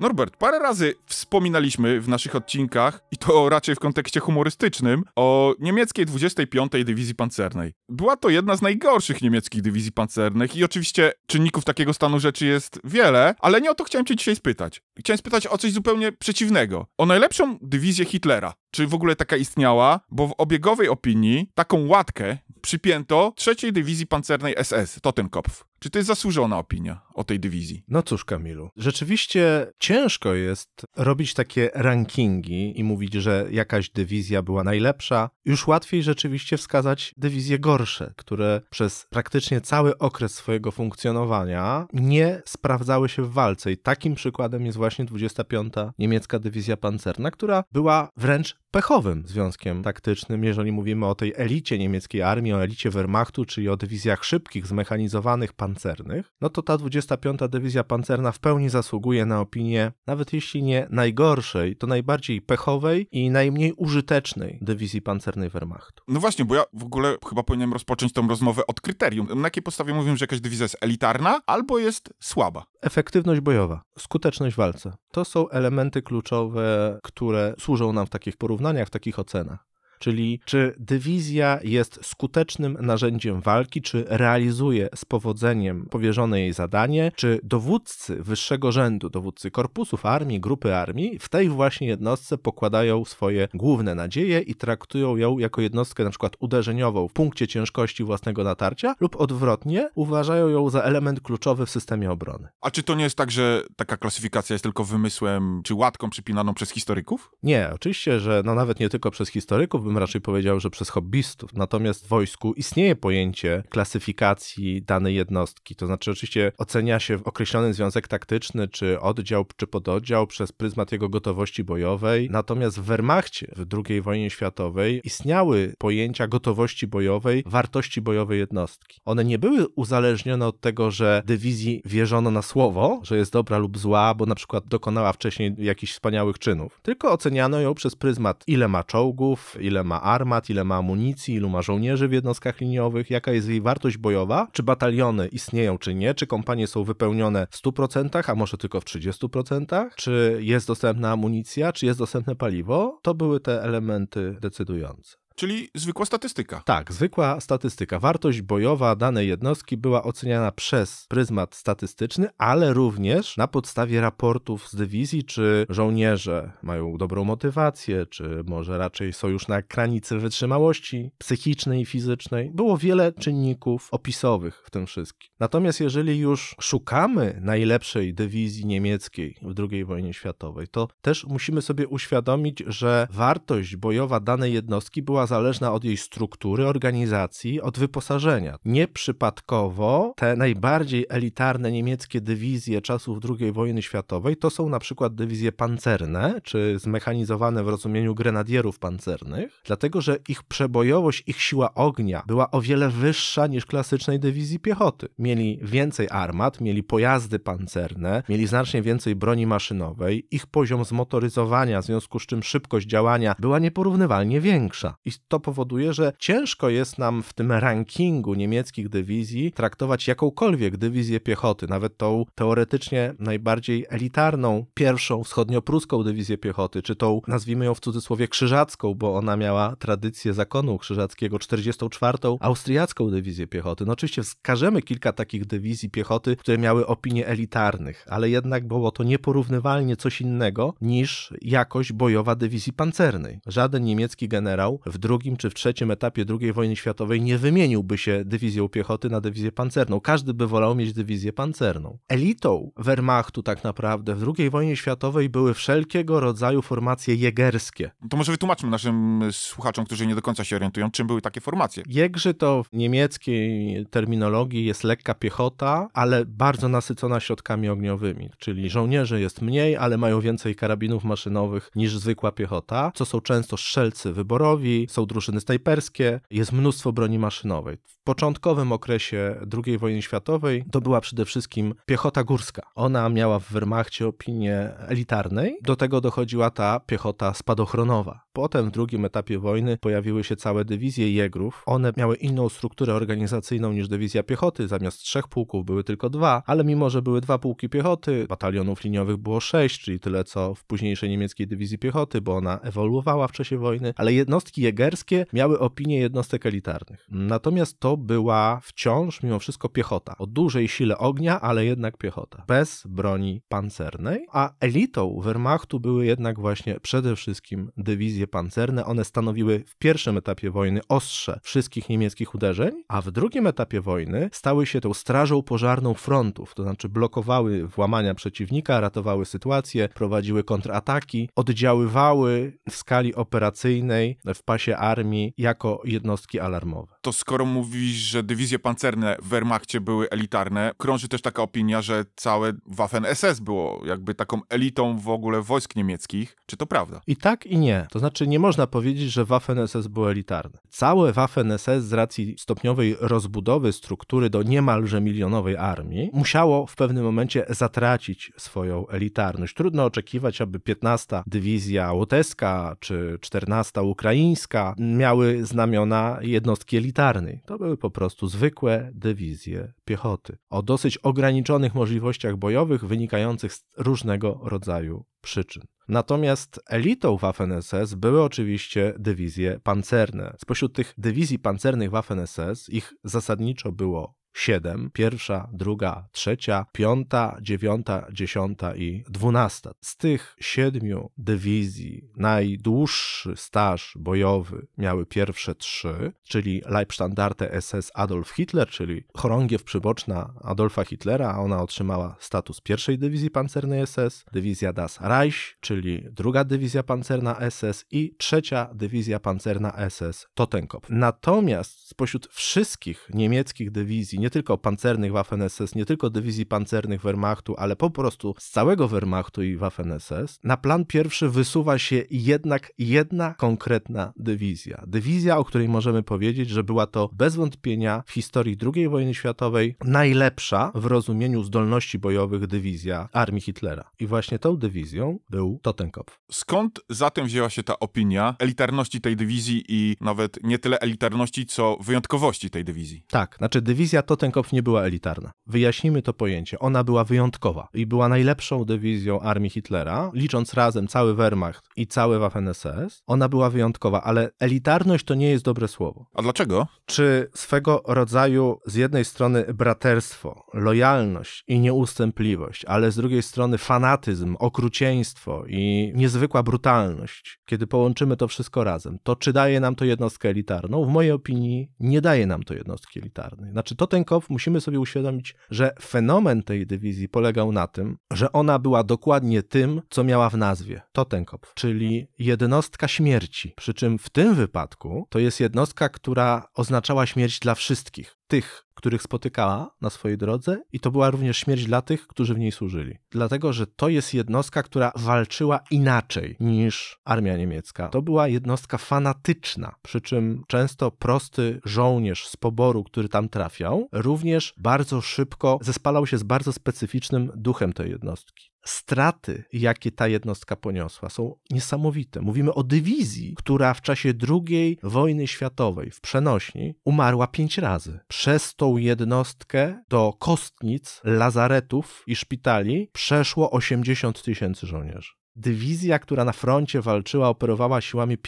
Norbert, parę razy wspominaliśmy w naszych odcinkach, i to raczej w kontekście humorystycznym, o niemieckiej 25. Dywizji Pancernej. Była to jedna z najgorszych niemieckich dywizji pancernych i oczywiście czynników takiego stanu rzeczy jest wiele, ale nie o to chciałem cię dzisiaj spytać. Chciałem spytać o coś zupełnie przeciwnego. O najlepszą dywizję Hitlera czy w ogóle taka istniała, bo w obiegowej opinii taką łatkę przypięto trzeciej dywizji pancernej SS, Totenkopf. Czy to jest zasłużona opinia o tej dywizji? No cóż, Kamilu, rzeczywiście ciężko jest robić takie rankingi i mówić, że jakaś dywizja była najlepsza. Już łatwiej rzeczywiście wskazać dywizje gorsze, które przez praktycznie cały okres swojego funkcjonowania nie sprawdzały się w walce. I takim przykładem jest właśnie 25. Niemiecka Dywizja Pancerna, która była wręcz pechowym związkiem taktycznym, jeżeli mówimy o tej elicie niemieckiej armii, o elicie Wehrmachtu, czyli o dywizjach szybkich, zmechanizowanych, pancernych, no to ta 25. Dywizja Pancerna w pełni zasługuje na opinię, nawet jeśli nie najgorszej, to najbardziej pechowej i najmniej użytecznej dywizji pancernej Wehrmachtu. No właśnie, bo ja w ogóle chyba powinienem rozpocząć tą rozmowę od kryterium. Na jakiej podstawie mówimy, że jakaś dywizja jest elitarna albo jest słaba? Efektywność bojowa, skuteczność w walce. To są elementy kluczowe, które służą nam w takich porównaniach porównaniach, w takich ocenach. Czyli czy dywizja jest skutecznym narzędziem walki, czy realizuje z powodzeniem powierzone jej zadanie, czy dowódcy wyższego rzędu, dowódcy korpusów armii, grupy armii w tej właśnie jednostce pokładają swoje główne nadzieje i traktują ją jako jednostkę na przykład uderzeniową w punkcie ciężkości własnego natarcia lub odwrotnie uważają ją za element kluczowy w systemie obrony. A czy to nie jest tak, że taka klasyfikacja jest tylko wymysłem czy łatką przypinaną przez historyków? Nie, oczywiście, że no nawet nie tylko przez historyków, bym raczej powiedział, że przez hobbystów. Natomiast w wojsku istnieje pojęcie klasyfikacji danej jednostki. To znaczy, oczywiście ocenia się określony związek taktyczny, czy oddział, czy pododdział przez pryzmat jego gotowości bojowej. Natomiast w Wehrmachcie w II wojnie światowej istniały pojęcia gotowości bojowej, wartości bojowej jednostki. One nie były uzależnione od tego, że dywizji wierzono na słowo, że jest dobra lub zła, bo na przykład dokonała wcześniej jakichś wspaniałych czynów, tylko oceniano ją przez pryzmat, ile ma czołgów, ile ile ma armat, ile ma amunicji, ilu ma żołnierzy w jednostkach liniowych, jaka jest jej wartość bojowa, czy bataliony istnieją, czy nie, czy kompanie są wypełnione w 100%, a może tylko w 30%, czy jest dostępna amunicja, czy jest dostępne paliwo. To były te elementy decydujące. Czyli zwykła statystyka. Tak, zwykła statystyka. Wartość bojowa danej jednostki była oceniana przez pryzmat statystyczny, ale również na podstawie raportów z dywizji, czy żołnierze mają dobrą motywację, czy może raczej są już na granicy wytrzymałości psychicznej i fizycznej. Było wiele czynników opisowych w tym wszystkim. Natomiast jeżeli już szukamy najlepszej dywizji niemieckiej w II wojnie światowej, to też musimy sobie uświadomić, że wartość bojowa danej jednostki była zależna od jej struktury, organizacji, od wyposażenia. Nieprzypadkowo te najbardziej elitarne niemieckie dywizje czasów II wojny światowej to są na przykład dywizje pancerne, czy zmechanizowane w rozumieniu grenadierów pancernych, dlatego że ich przebojowość, ich siła ognia była o wiele wyższa niż klasycznej dywizji piechoty. Mieli więcej armat, mieli pojazdy pancerne, mieli znacznie więcej broni maszynowej, ich poziom zmotoryzowania, w związku z czym szybkość działania była nieporównywalnie większa. I to powoduje, że ciężko jest nam w tym rankingu niemieckich dywizji traktować jakąkolwiek dywizję piechoty, nawet tą teoretycznie najbardziej elitarną, pierwszą wschodniopruską dywizję piechoty, czy tą nazwijmy ją w cudzysłowie krzyżacką, bo ona miała tradycję zakonu krzyżackiego, 44. austriacką dywizję piechoty. No oczywiście wskażemy kilka takich dywizji piechoty, które miały opinie elitarnych, ale jednak było to nieporównywalnie coś innego niż jakość bojowa dywizji pancernej. Żaden niemiecki generał w drugim czy w trzecim etapie II wojny światowej nie wymieniłby się dywizją piechoty na dywizję pancerną. Każdy by wolał mieć dywizję pancerną. Elitą Wehrmachtu tak naprawdę w II wojnie światowej były wszelkiego rodzaju formacje jegerskie. To może wytłumaczmy naszym słuchaczom, którzy nie do końca się orientują, czym były takie formacje. Jegrzy to w niemieckiej terminologii jest lekka piechota, ale bardzo nasycona środkami ogniowymi, czyli żołnierzy jest mniej, ale mają więcej karabinów maszynowych niż zwykła piechota, co są często strzelcy wyborowi, są drużyny snajperskie, jest mnóstwo broni maszynowej. W początkowym okresie II wojny światowej to była przede wszystkim piechota górska. Ona miała w Wehrmachcie opinię elitarnej, do tego dochodziła ta piechota spadochronowa. Potem w drugim etapie wojny pojawiły się całe dywizje jegrów. One miały inną strukturę organizacyjną niż dywizja piechoty, zamiast trzech pułków były tylko dwa, ale mimo, że były dwa pułki piechoty, batalionów liniowych było sześć, czyli tyle co w późniejszej niemieckiej dywizji piechoty, bo ona ewoluowała w czasie wojny, ale jednostki Jegrów hakerskie miały opinię jednostek elitarnych. Natomiast to była wciąż mimo wszystko piechota. O dużej sile ognia, ale jednak piechota. Bez broni pancernej, a elitą Wehrmachtu były jednak właśnie przede wszystkim dywizje pancerne. One stanowiły w pierwszym etapie wojny ostrze wszystkich niemieckich uderzeń, a w drugim etapie wojny stały się tą strażą pożarną frontów, to znaczy blokowały włamania przeciwnika, ratowały sytuację, prowadziły kontrataki, oddziaływały w skali operacyjnej w pasie się armii jako jednostki alarmowe. To skoro mówisz, że dywizje pancerne w Wehrmachcie były elitarne, krąży też taka opinia, że całe Waffen-SS było jakby taką elitą w ogóle wojsk niemieckich. Czy to prawda? I tak i nie. To znaczy nie można powiedzieć, że Waffen-SS było elitarne. Całe Waffen-SS z racji stopniowej rozbudowy struktury do niemalże milionowej armii musiało w pewnym momencie zatracić swoją elitarność. Trudno oczekiwać, aby 15 dywizja łotewska czy 14 ukraińska miały znamiona jednostki elitarnej. To były po prostu zwykłe dywizje piechoty o dosyć ograniczonych możliwościach bojowych wynikających z różnego rodzaju przyczyn. Natomiast elitą Waffen-SS były oczywiście dywizje pancerne. Spośród tych dywizji pancernych Waffen-SS ich zasadniczo było siedem. Pierwsza, druga, trzecia, piąta, dziewiąta, dziesiąta i dwunasta. Z tych siedmiu dywizji najdłuższy staż bojowy miały pierwsze trzy, czyli Leibstandarte SS Adolf Hitler, czyli chorągiew przyboczna Adolfa Hitlera, a ona otrzymała status pierwszej dywizji pancernej SS, dywizja Das Reich, czyli druga dywizja pancerna SS i trzecia dywizja pancerna SS Totenkopf. Natomiast spośród wszystkich niemieckich dywizji, nie tylko pancernych Waffen-SS, nie tylko dywizji pancernych Wehrmachtu, ale po prostu z całego Wehrmachtu i Waffen-SS, na plan pierwszy wysuwa się jednak jedna konkretna dywizja. Dywizja, o której możemy powiedzieć, że była to bez wątpienia w historii II wojny światowej najlepsza w rozumieniu zdolności bojowych dywizja armii Hitlera. I właśnie tą dywizją był Totenkopf. Skąd zatem wzięła się ta opinia elitarności tej dywizji i nawet nie tyle elitarności, co wyjątkowości tej dywizji? Tak, znaczy dywizja to Totenkopf nie była elitarna. Wyjaśnijmy to pojęcie. Ona była wyjątkowa i była najlepszą dywizją armii Hitlera, licząc razem cały Wehrmacht i cały Waffen-SS. Ona była wyjątkowa, ale elitarność to nie jest dobre słowo. A dlaczego? Czy swego rodzaju z jednej strony braterstwo, lojalność i nieustępliwość, ale z drugiej strony fanatyzm, okrucieństwo i niezwykła brutalność, kiedy połączymy to wszystko razem, to czy daje nam to jednostkę elitarną? W mojej opinii nie daje nam to jednostki elitarnej. Znaczy, to ten Kopf musimy sobie uświadomić, że fenomen tej dywizji polegał na tym, że ona była dokładnie tym, co miała w nazwie. Totenkopf, czyli jednostka śmierci. Przy czym w tym wypadku to jest jednostka, która oznaczała śmierć dla wszystkich tych których spotykała na swojej drodze, i to była również śmierć dla tych, którzy w niej służyli. Dlatego, że to jest jednostka, która walczyła inaczej niż armia niemiecka. To była jednostka fanatyczna, przy czym często prosty żołnierz z poboru, który tam trafiał, również bardzo szybko zespalał się z bardzo specyficznym duchem tej jednostki straty, jakie ta jednostka poniosła, są niesamowite. Mówimy o dywizji, która w czasie II wojny światowej w przenośni umarła pięć razy. Przez tą jednostkę do kostnic, lazaretów i szpitali przeszło 80 tysięcy żołnierzy. Dywizja, która na froncie walczyła, operowała siłami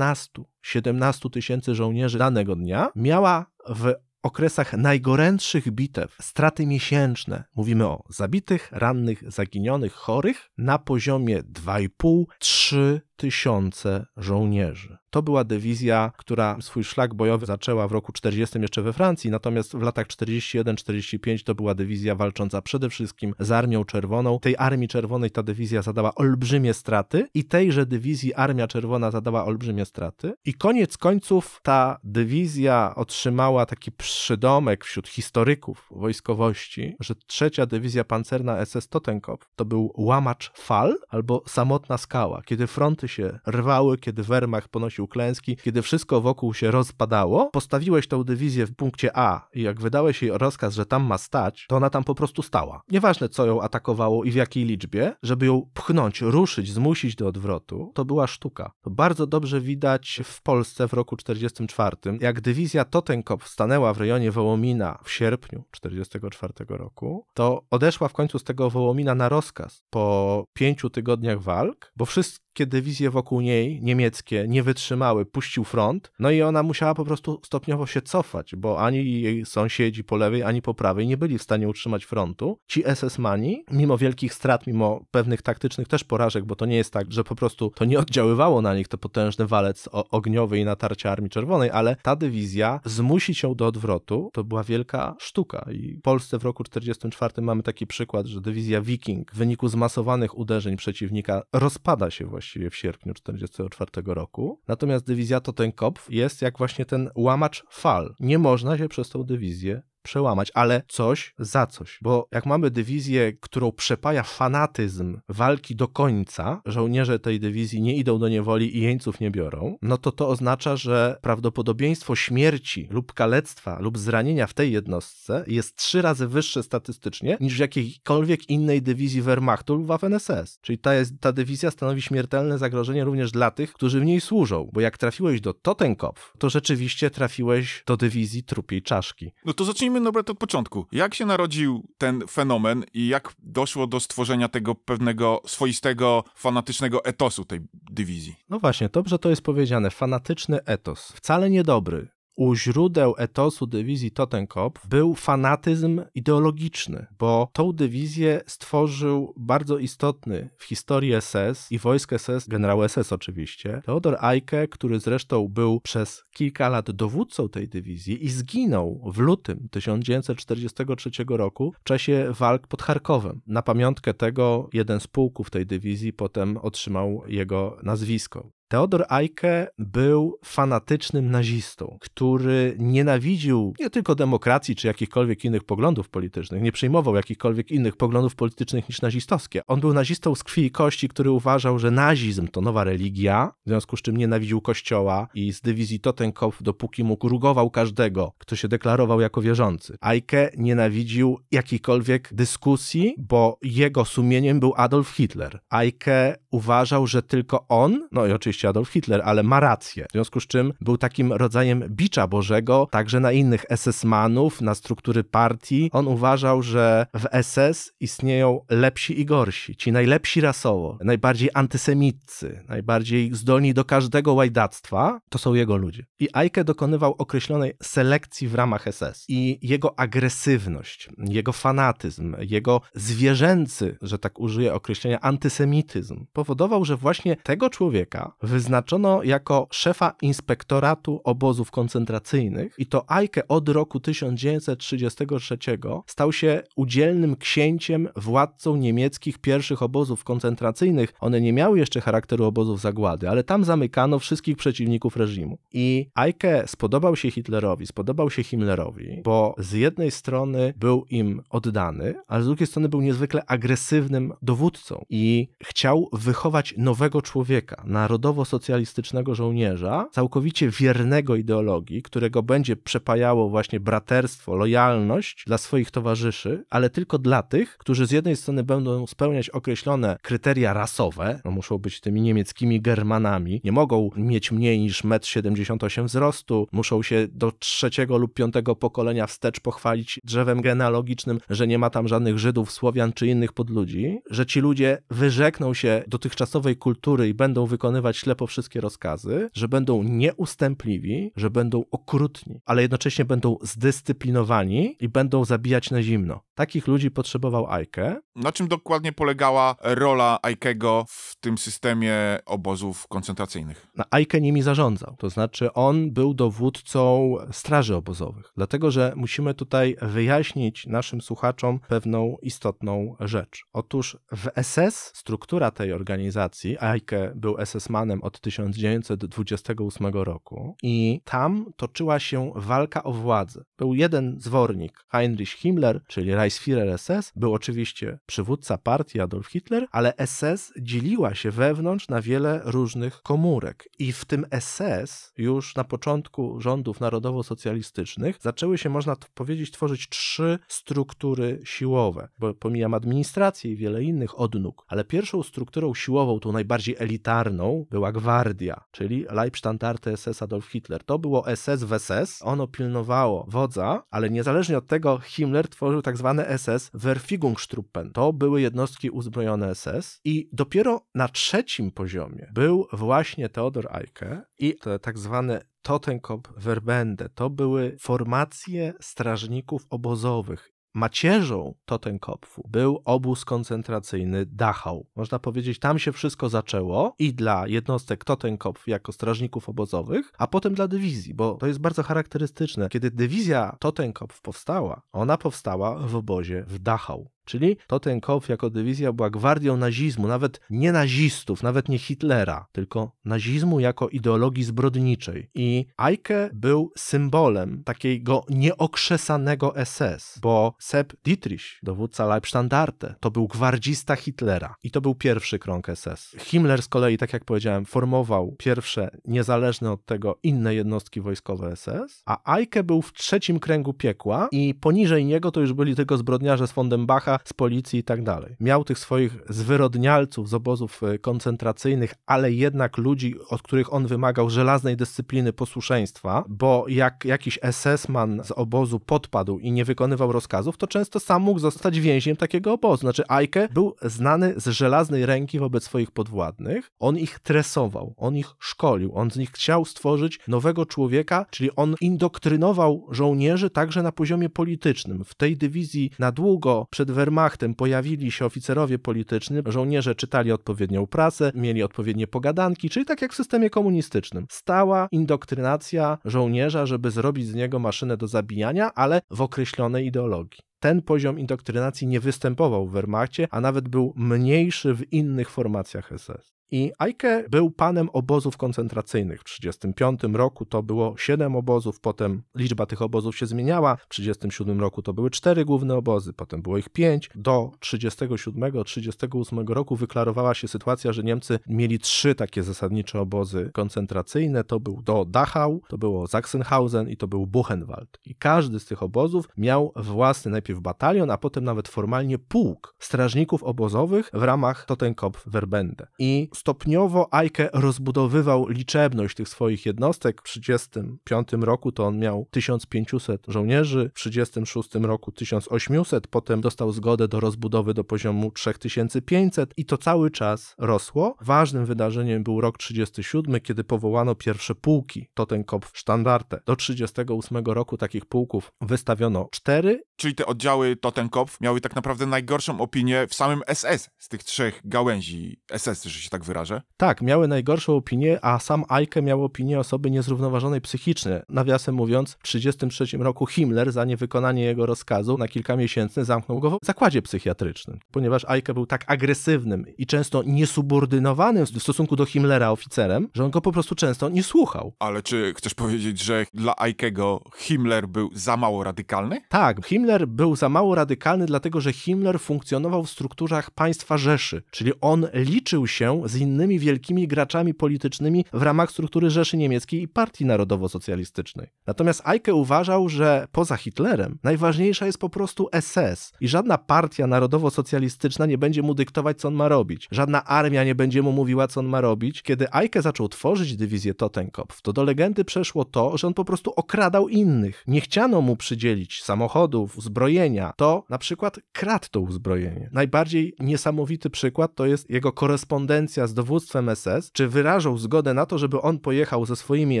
15-17 tysięcy żołnierzy danego dnia, miała w okresach najgorętszych bitew straty miesięczne, mówimy o zabitych, rannych, zaginionych, chorych, na poziomie 2,5-3 tysiące żołnierzy. To była dywizja, która swój szlak bojowy zaczęła w roku 40 jeszcze we Francji, natomiast w latach 41-45 to była dywizja walcząca przede wszystkim z Armią Czerwoną. Tej Armii Czerwonej ta dywizja zadała olbrzymie straty i tejże dywizji Armia Czerwona zadała olbrzymie straty. I koniec końców ta dywizja otrzymała taki przydomek wśród historyków wojskowości, że trzecia dywizja pancerna SS Totenkopf to był łamacz fal albo samotna skała. Kiedy fronty się rwały, kiedy Wehrmacht ponosił klęski, kiedy wszystko wokół się rozpadało, postawiłeś tą dywizję w punkcie A i jak wydałeś jej rozkaz, że tam ma stać, to ona tam po prostu stała. Nieważne, co ją atakowało i w jakiej liczbie, żeby ją pchnąć, ruszyć, zmusić do odwrotu, to była sztuka. To bardzo dobrze widać w Polsce w roku 44, jak dywizja Totenkopf stanęła w rejonie Wołomina w sierpniu 44 roku, to odeszła w końcu z tego Wołomina na rozkaz po pięciu tygodniach walk, bo wszystkie wszystkie dywizje wokół niej, niemieckie, nie wytrzymały, puścił front, no i ona musiała po prostu stopniowo się cofać, bo ani jej sąsiedzi po lewej, ani po prawej nie byli w stanie utrzymać frontu. Ci SS-mani, mimo wielkich strat, mimo pewnych taktycznych też porażek, bo to nie jest tak, że po prostu to nie oddziaływało na nich, to potężny walec ogniowy i natarcia Armii Czerwonej, ale ta dywizja zmusić ją do odwrotu, to była wielka sztuka i w Polsce w roku 1944 mamy taki przykład, że dywizja Wiking w wyniku zmasowanych uderzeń przeciwnika rozpada się właśnie właściwie w sierpniu 1944 roku. Natomiast dywizja Totenkopf jest jak właśnie ten łamacz fal. Nie można się przez tą dywizję przełamać, ale coś za coś. Bo jak mamy dywizję, którą przepaja fanatyzm walki do końca, żołnierze tej dywizji nie idą do niewoli i jeńców nie biorą, no to to oznacza, że prawdopodobieństwo śmierci lub kalectwa lub zranienia w tej jednostce jest trzy razy wyższe statystycznie niż w jakiejkolwiek innej dywizji Wehrmachtu lub Waffen-SS. Czyli ta, jest, ta dywizja stanowi śmiertelne zagrożenie również dla tych, którzy w niej służą, bo jak trafiłeś do Totenkopf, to rzeczywiście trafiłeś do dywizji trupiej czaszki. No to zacznijmy zacznijmy nawet no od początku. Jak się narodził ten fenomen i jak doszło do stworzenia tego pewnego swoistego, fanatycznego etosu tej dywizji? No właśnie, dobrze to jest powiedziane. Fanatyczny etos. Wcale niedobry, u źródeł etosu dywizji Totenkopf był fanatyzm ideologiczny, bo tą dywizję stworzył bardzo istotny w historii SS i wojsk SS, generał SS oczywiście, Teodor Eike, który zresztą był przez kilka lat dowódcą tej dywizji i zginął w lutym 1943 roku w czasie walk pod Charkowem. Na pamiątkę tego jeden z pułków tej dywizji potem otrzymał jego nazwisko. Teodor Eike był fanatycznym nazistą, który nienawidził nie tylko demokracji czy jakichkolwiek innych poglądów politycznych, nie przyjmował jakichkolwiek innych poglądów politycznych niż nazistowskie. On był nazistą z krwi i kości, który uważał, że nazizm to nowa religia, w związku z czym nienawidził kościoła i z dywizji Totenkopf, dopóki mógł, rugował każdego, kto się deklarował jako wierzący. Eike nienawidził jakiejkolwiek dyskusji, bo jego sumieniem był Adolf Hitler. Eike uważał, że tylko on, no i oczywiście oczywiście Adolf Hitler, ale ma rację. W związku z czym był takim rodzajem bicza Bożego także na innych SS-manów, na struktury partii. On uważał, że w SS istnieją lepsi i gorsi. Ci najlepsi rasowo, najbardziej antysemiccy, najbardziej zdolni do każdego łajdactwa, to są jego ludzie. I Eike dokonywał określonej selekcji w ramach SS. I jego agresywność, jego fanatyzm, jego zwierzęcy, że tak użyję określenia, antysemityzm, powodował, że właśnie tego człowieka wyznaczono jako szefa inspektoratu obozów koncentracyjnych i to Ajke od roku 1933 stał się udzielnym księciem, władcą niemieckich pierwszych obozów koncentracyjnych. One nie miały jeszcze charakteru obozów zagłady, ale tam zamykano wszystkich przeciwników reżimu. I Ajke spodobał się Hitlerowi, spodobał się Himmlerowi, bo z jednej strony był im oddany, ale z drugiej strony był niezwykle agresywnym dowódcą i chciał wychować nowego człowieka, narodowo socjalistycznego żołnierza, całkowicie wiernego ideologii, którego będzie przepajało właśnie braterstwo, lojalność dla swoich towarzyszy, ale tylko dla tych, którzy z jednej strony będą spełniać określone kryteria rasowe, no muszą być tymi niemieckimi Germanami, nie mogą mieć mniej niż 1,78 m wzrostu, muszą się do trzeciego lub piątego pokolenia wstecz pochwalić drzewem genealogicznym, że nie ma tam żadnych Żydów, Słowian czy innych podludzi, że ci ludzie wyrzekną się dotychczasowej kultury i będą wykonywać ślepo wszystkie rozkazy, że będą nieustępliwi, że będą okrutni, ale jednocześnie będą zdyscyplinowani i będą zabijać na zimno. Takich ludzi potrzebował Ajke na czym dokładnie polegała rola Aikego w tym systemie obozów koncentracyjnych? Na no, Aike nimi zarządzał, to znaczy on był dowódcą straży obozowych, dlatego że musimy tutaj wyjaśnić naszym słuchaczom pewną istotną rzecz. Otóż w SS struktura tej organizacji, Aike był SS-manem od 1928 roku i tam toczyła się walka o władzę. Był jeden zwornik, Heinrich Himmler, czyli Reichsführer SS, był oczywiście przywódca partii Adolf Hitler, ale SS dzieliła się wewnątrz na wiele różnych komórek. I w tym SS już na początku rządów narodowo-socjalistycznych zaczęły się, można powiedzieć, tworzyć trzy struktury siłowe, bo pomijam administrację i wiele innych odnóg, ale pierwszą strukturą siłową, tą najbardziej elitarną, była gwardia, czyli Leibstandarte SS Adolf Hitler. To było SS w SS, ono pilnowało wodza, ale niezależnie od tego Himmler tworzył tak zwane SS Verfügungstruppen, to były jednostki uzbrojone SS i dopiero na trzecim poziomie był właśnie Theodor Eike i te tak zwane Totenkopf Verbände. To były formacje strażników obozowych macierzą Totenkopfu był obóz koncentracyjny Dachau. Można powiedzieć, tam się wszystko zaczęło i dla jednostek Totenkopf jako strażników obozowych, a potem dla dywizji, bo to jest bardzo charakterystyczne. Kiedy dywizja Totenkopf powstała, ona powstała w obozie w Dachau. Czyli Totenkopf jako dywizja była gwardią nazizmu, nawet nie nazistów, nawet nie Hitlera, tylko nazizmu jako ideologii zbrodniczej. I Eike był symbolem takiego nieokrzesanego SS, bo Sepp Dietrich, dowódca Leibstandarte, to był gwardzista Hitlera i to był pierwszy krąg SS. Himmler z kolei, tak jak powiedziałem, formował pierwsze niezależne od tego inne jednostki wojskowe SS, a Eike był w trzecim kręgu piekła i poniżej niego to już byli tylko zbrodniarze z Fondenbacha, z policji i tak dalej. Miał tych swoich zwyrodnialców z obozów e, koncentracyjnych, ale jednak ludzi, od których on wymagał żelaznej dyscypliny posłuszeństwa, bo jak jakiś SS-man z obozu podpadł i nie wykonywał rozkazów, to często sam mógł zostać więźniem takiego obozu. Znaczy Ajke był znany z żelaznej ręki wobec swoich podwładnych. On ich tresował, on ich szkolił, on z nich chciał stworzyć nowego człowieka, czyli on indoktrynował żołnierzy także na poziomie politycznym. W tej dywizji na długo przed Werderem Wehrmachtem pojawili się oficerowie polityczni, żołnierze czytali odpowiednią pracę, mieli odpowiednie pogadanki, czyli tak jak w systemie komunistycznym. Stała indoktrynacja żołnierza, żeby zrobić z niego maszynę do zabijania, ale w określonej ideologii ten poziom indoktrynacji nie występował w Wehrmachcie, a nawet był mniejszy w innych formacjach SS. I Eike był panem obozów koncentracyjnych. W 1935 roku to było 7 obozów, potem liczba tych obozów się zmieniała. W 1937 roku to były 4 główne obozy, potem było ich 5. Do 1937-1938 roku wyklarowała się sytuacja, że Niemcy mieli trzy takie zasadnicze obozy koncentracyjne. To był do Dachau, to było Sachsenhausen i to był Buchenwald. I każdy z tych obozów miał własny najpierw batalion, a potem nawet formalnie pułk strażników obozowych w ramach Totenkopf Verbände. I stopniowo Ajke rozbudowywał liczebność tych swoich jednostek. W 1935 roku to on miał 1500 żołnierzy, w 1936 roku 1800, potem dostał zgodę do rozbudowy do poziomu 3500 i to cały czas rosło. Ważnym wydarzeniem był rok 1937, kiedy powołano pierwsze pułki Totenkopf Standarte. Do 1938 roku takich pułków wystawiono 4 czyli te oddziały Totenkopf miały tak naprawdę najgorszą opinię w samym SS z tych trzech gałęzi SS, że się tak wyrażę. Tak, miały najgorszą opinię, a sam Eike miał opinię osoby niezrównoważonej psychicznie. Nawiasem mówiąc, w 1933 roku Himmler za niewykonanie jego rozkazu na kilka miesięcy zamknął go w zakładzie psychiatrycznym, ponieważ Eike był tak agresywnym i często niesubordynowanym w stosunku do Himmlera oficerem, że on go po prostu często nie słuchał. Ale czy chcesz powiedzieć, że dla Eikego Himmler był za mało radykalny? Tak, Himmler Himmler był za mało radykalny, dlatego że Himmler funkcjonował w strukturach państwa Rzeszy, czyli on liczył się z innymi wielkimi graczami politycznymi w ramach struktury Rzeszy Niemieckiej i Partii Narodowo-Socjalistycznej. Natomiast Eike uważał, że poza Hitlerem najważniejsza jest po prostu SS i żadna partia narodowo-socjalistyczna nie będzie mu dyktować, co on ma robić. Żadna armia nie będzie mu mówiła, co on ma robić. Kiedy Eike zaczął tworzyć dywizję Totenkopf, to do legendy przeszło to, że on po prostu okradał innych. Nie chciano mu przydzielić samochodów, uzbrojenia, to na przykład kradł to uzbrojenie. Najbardziej niesamowity przykład to jest jego korespondencja z dowództwem SS, czy wyrażał zgodę na to, żeby on pojechał ze swoimi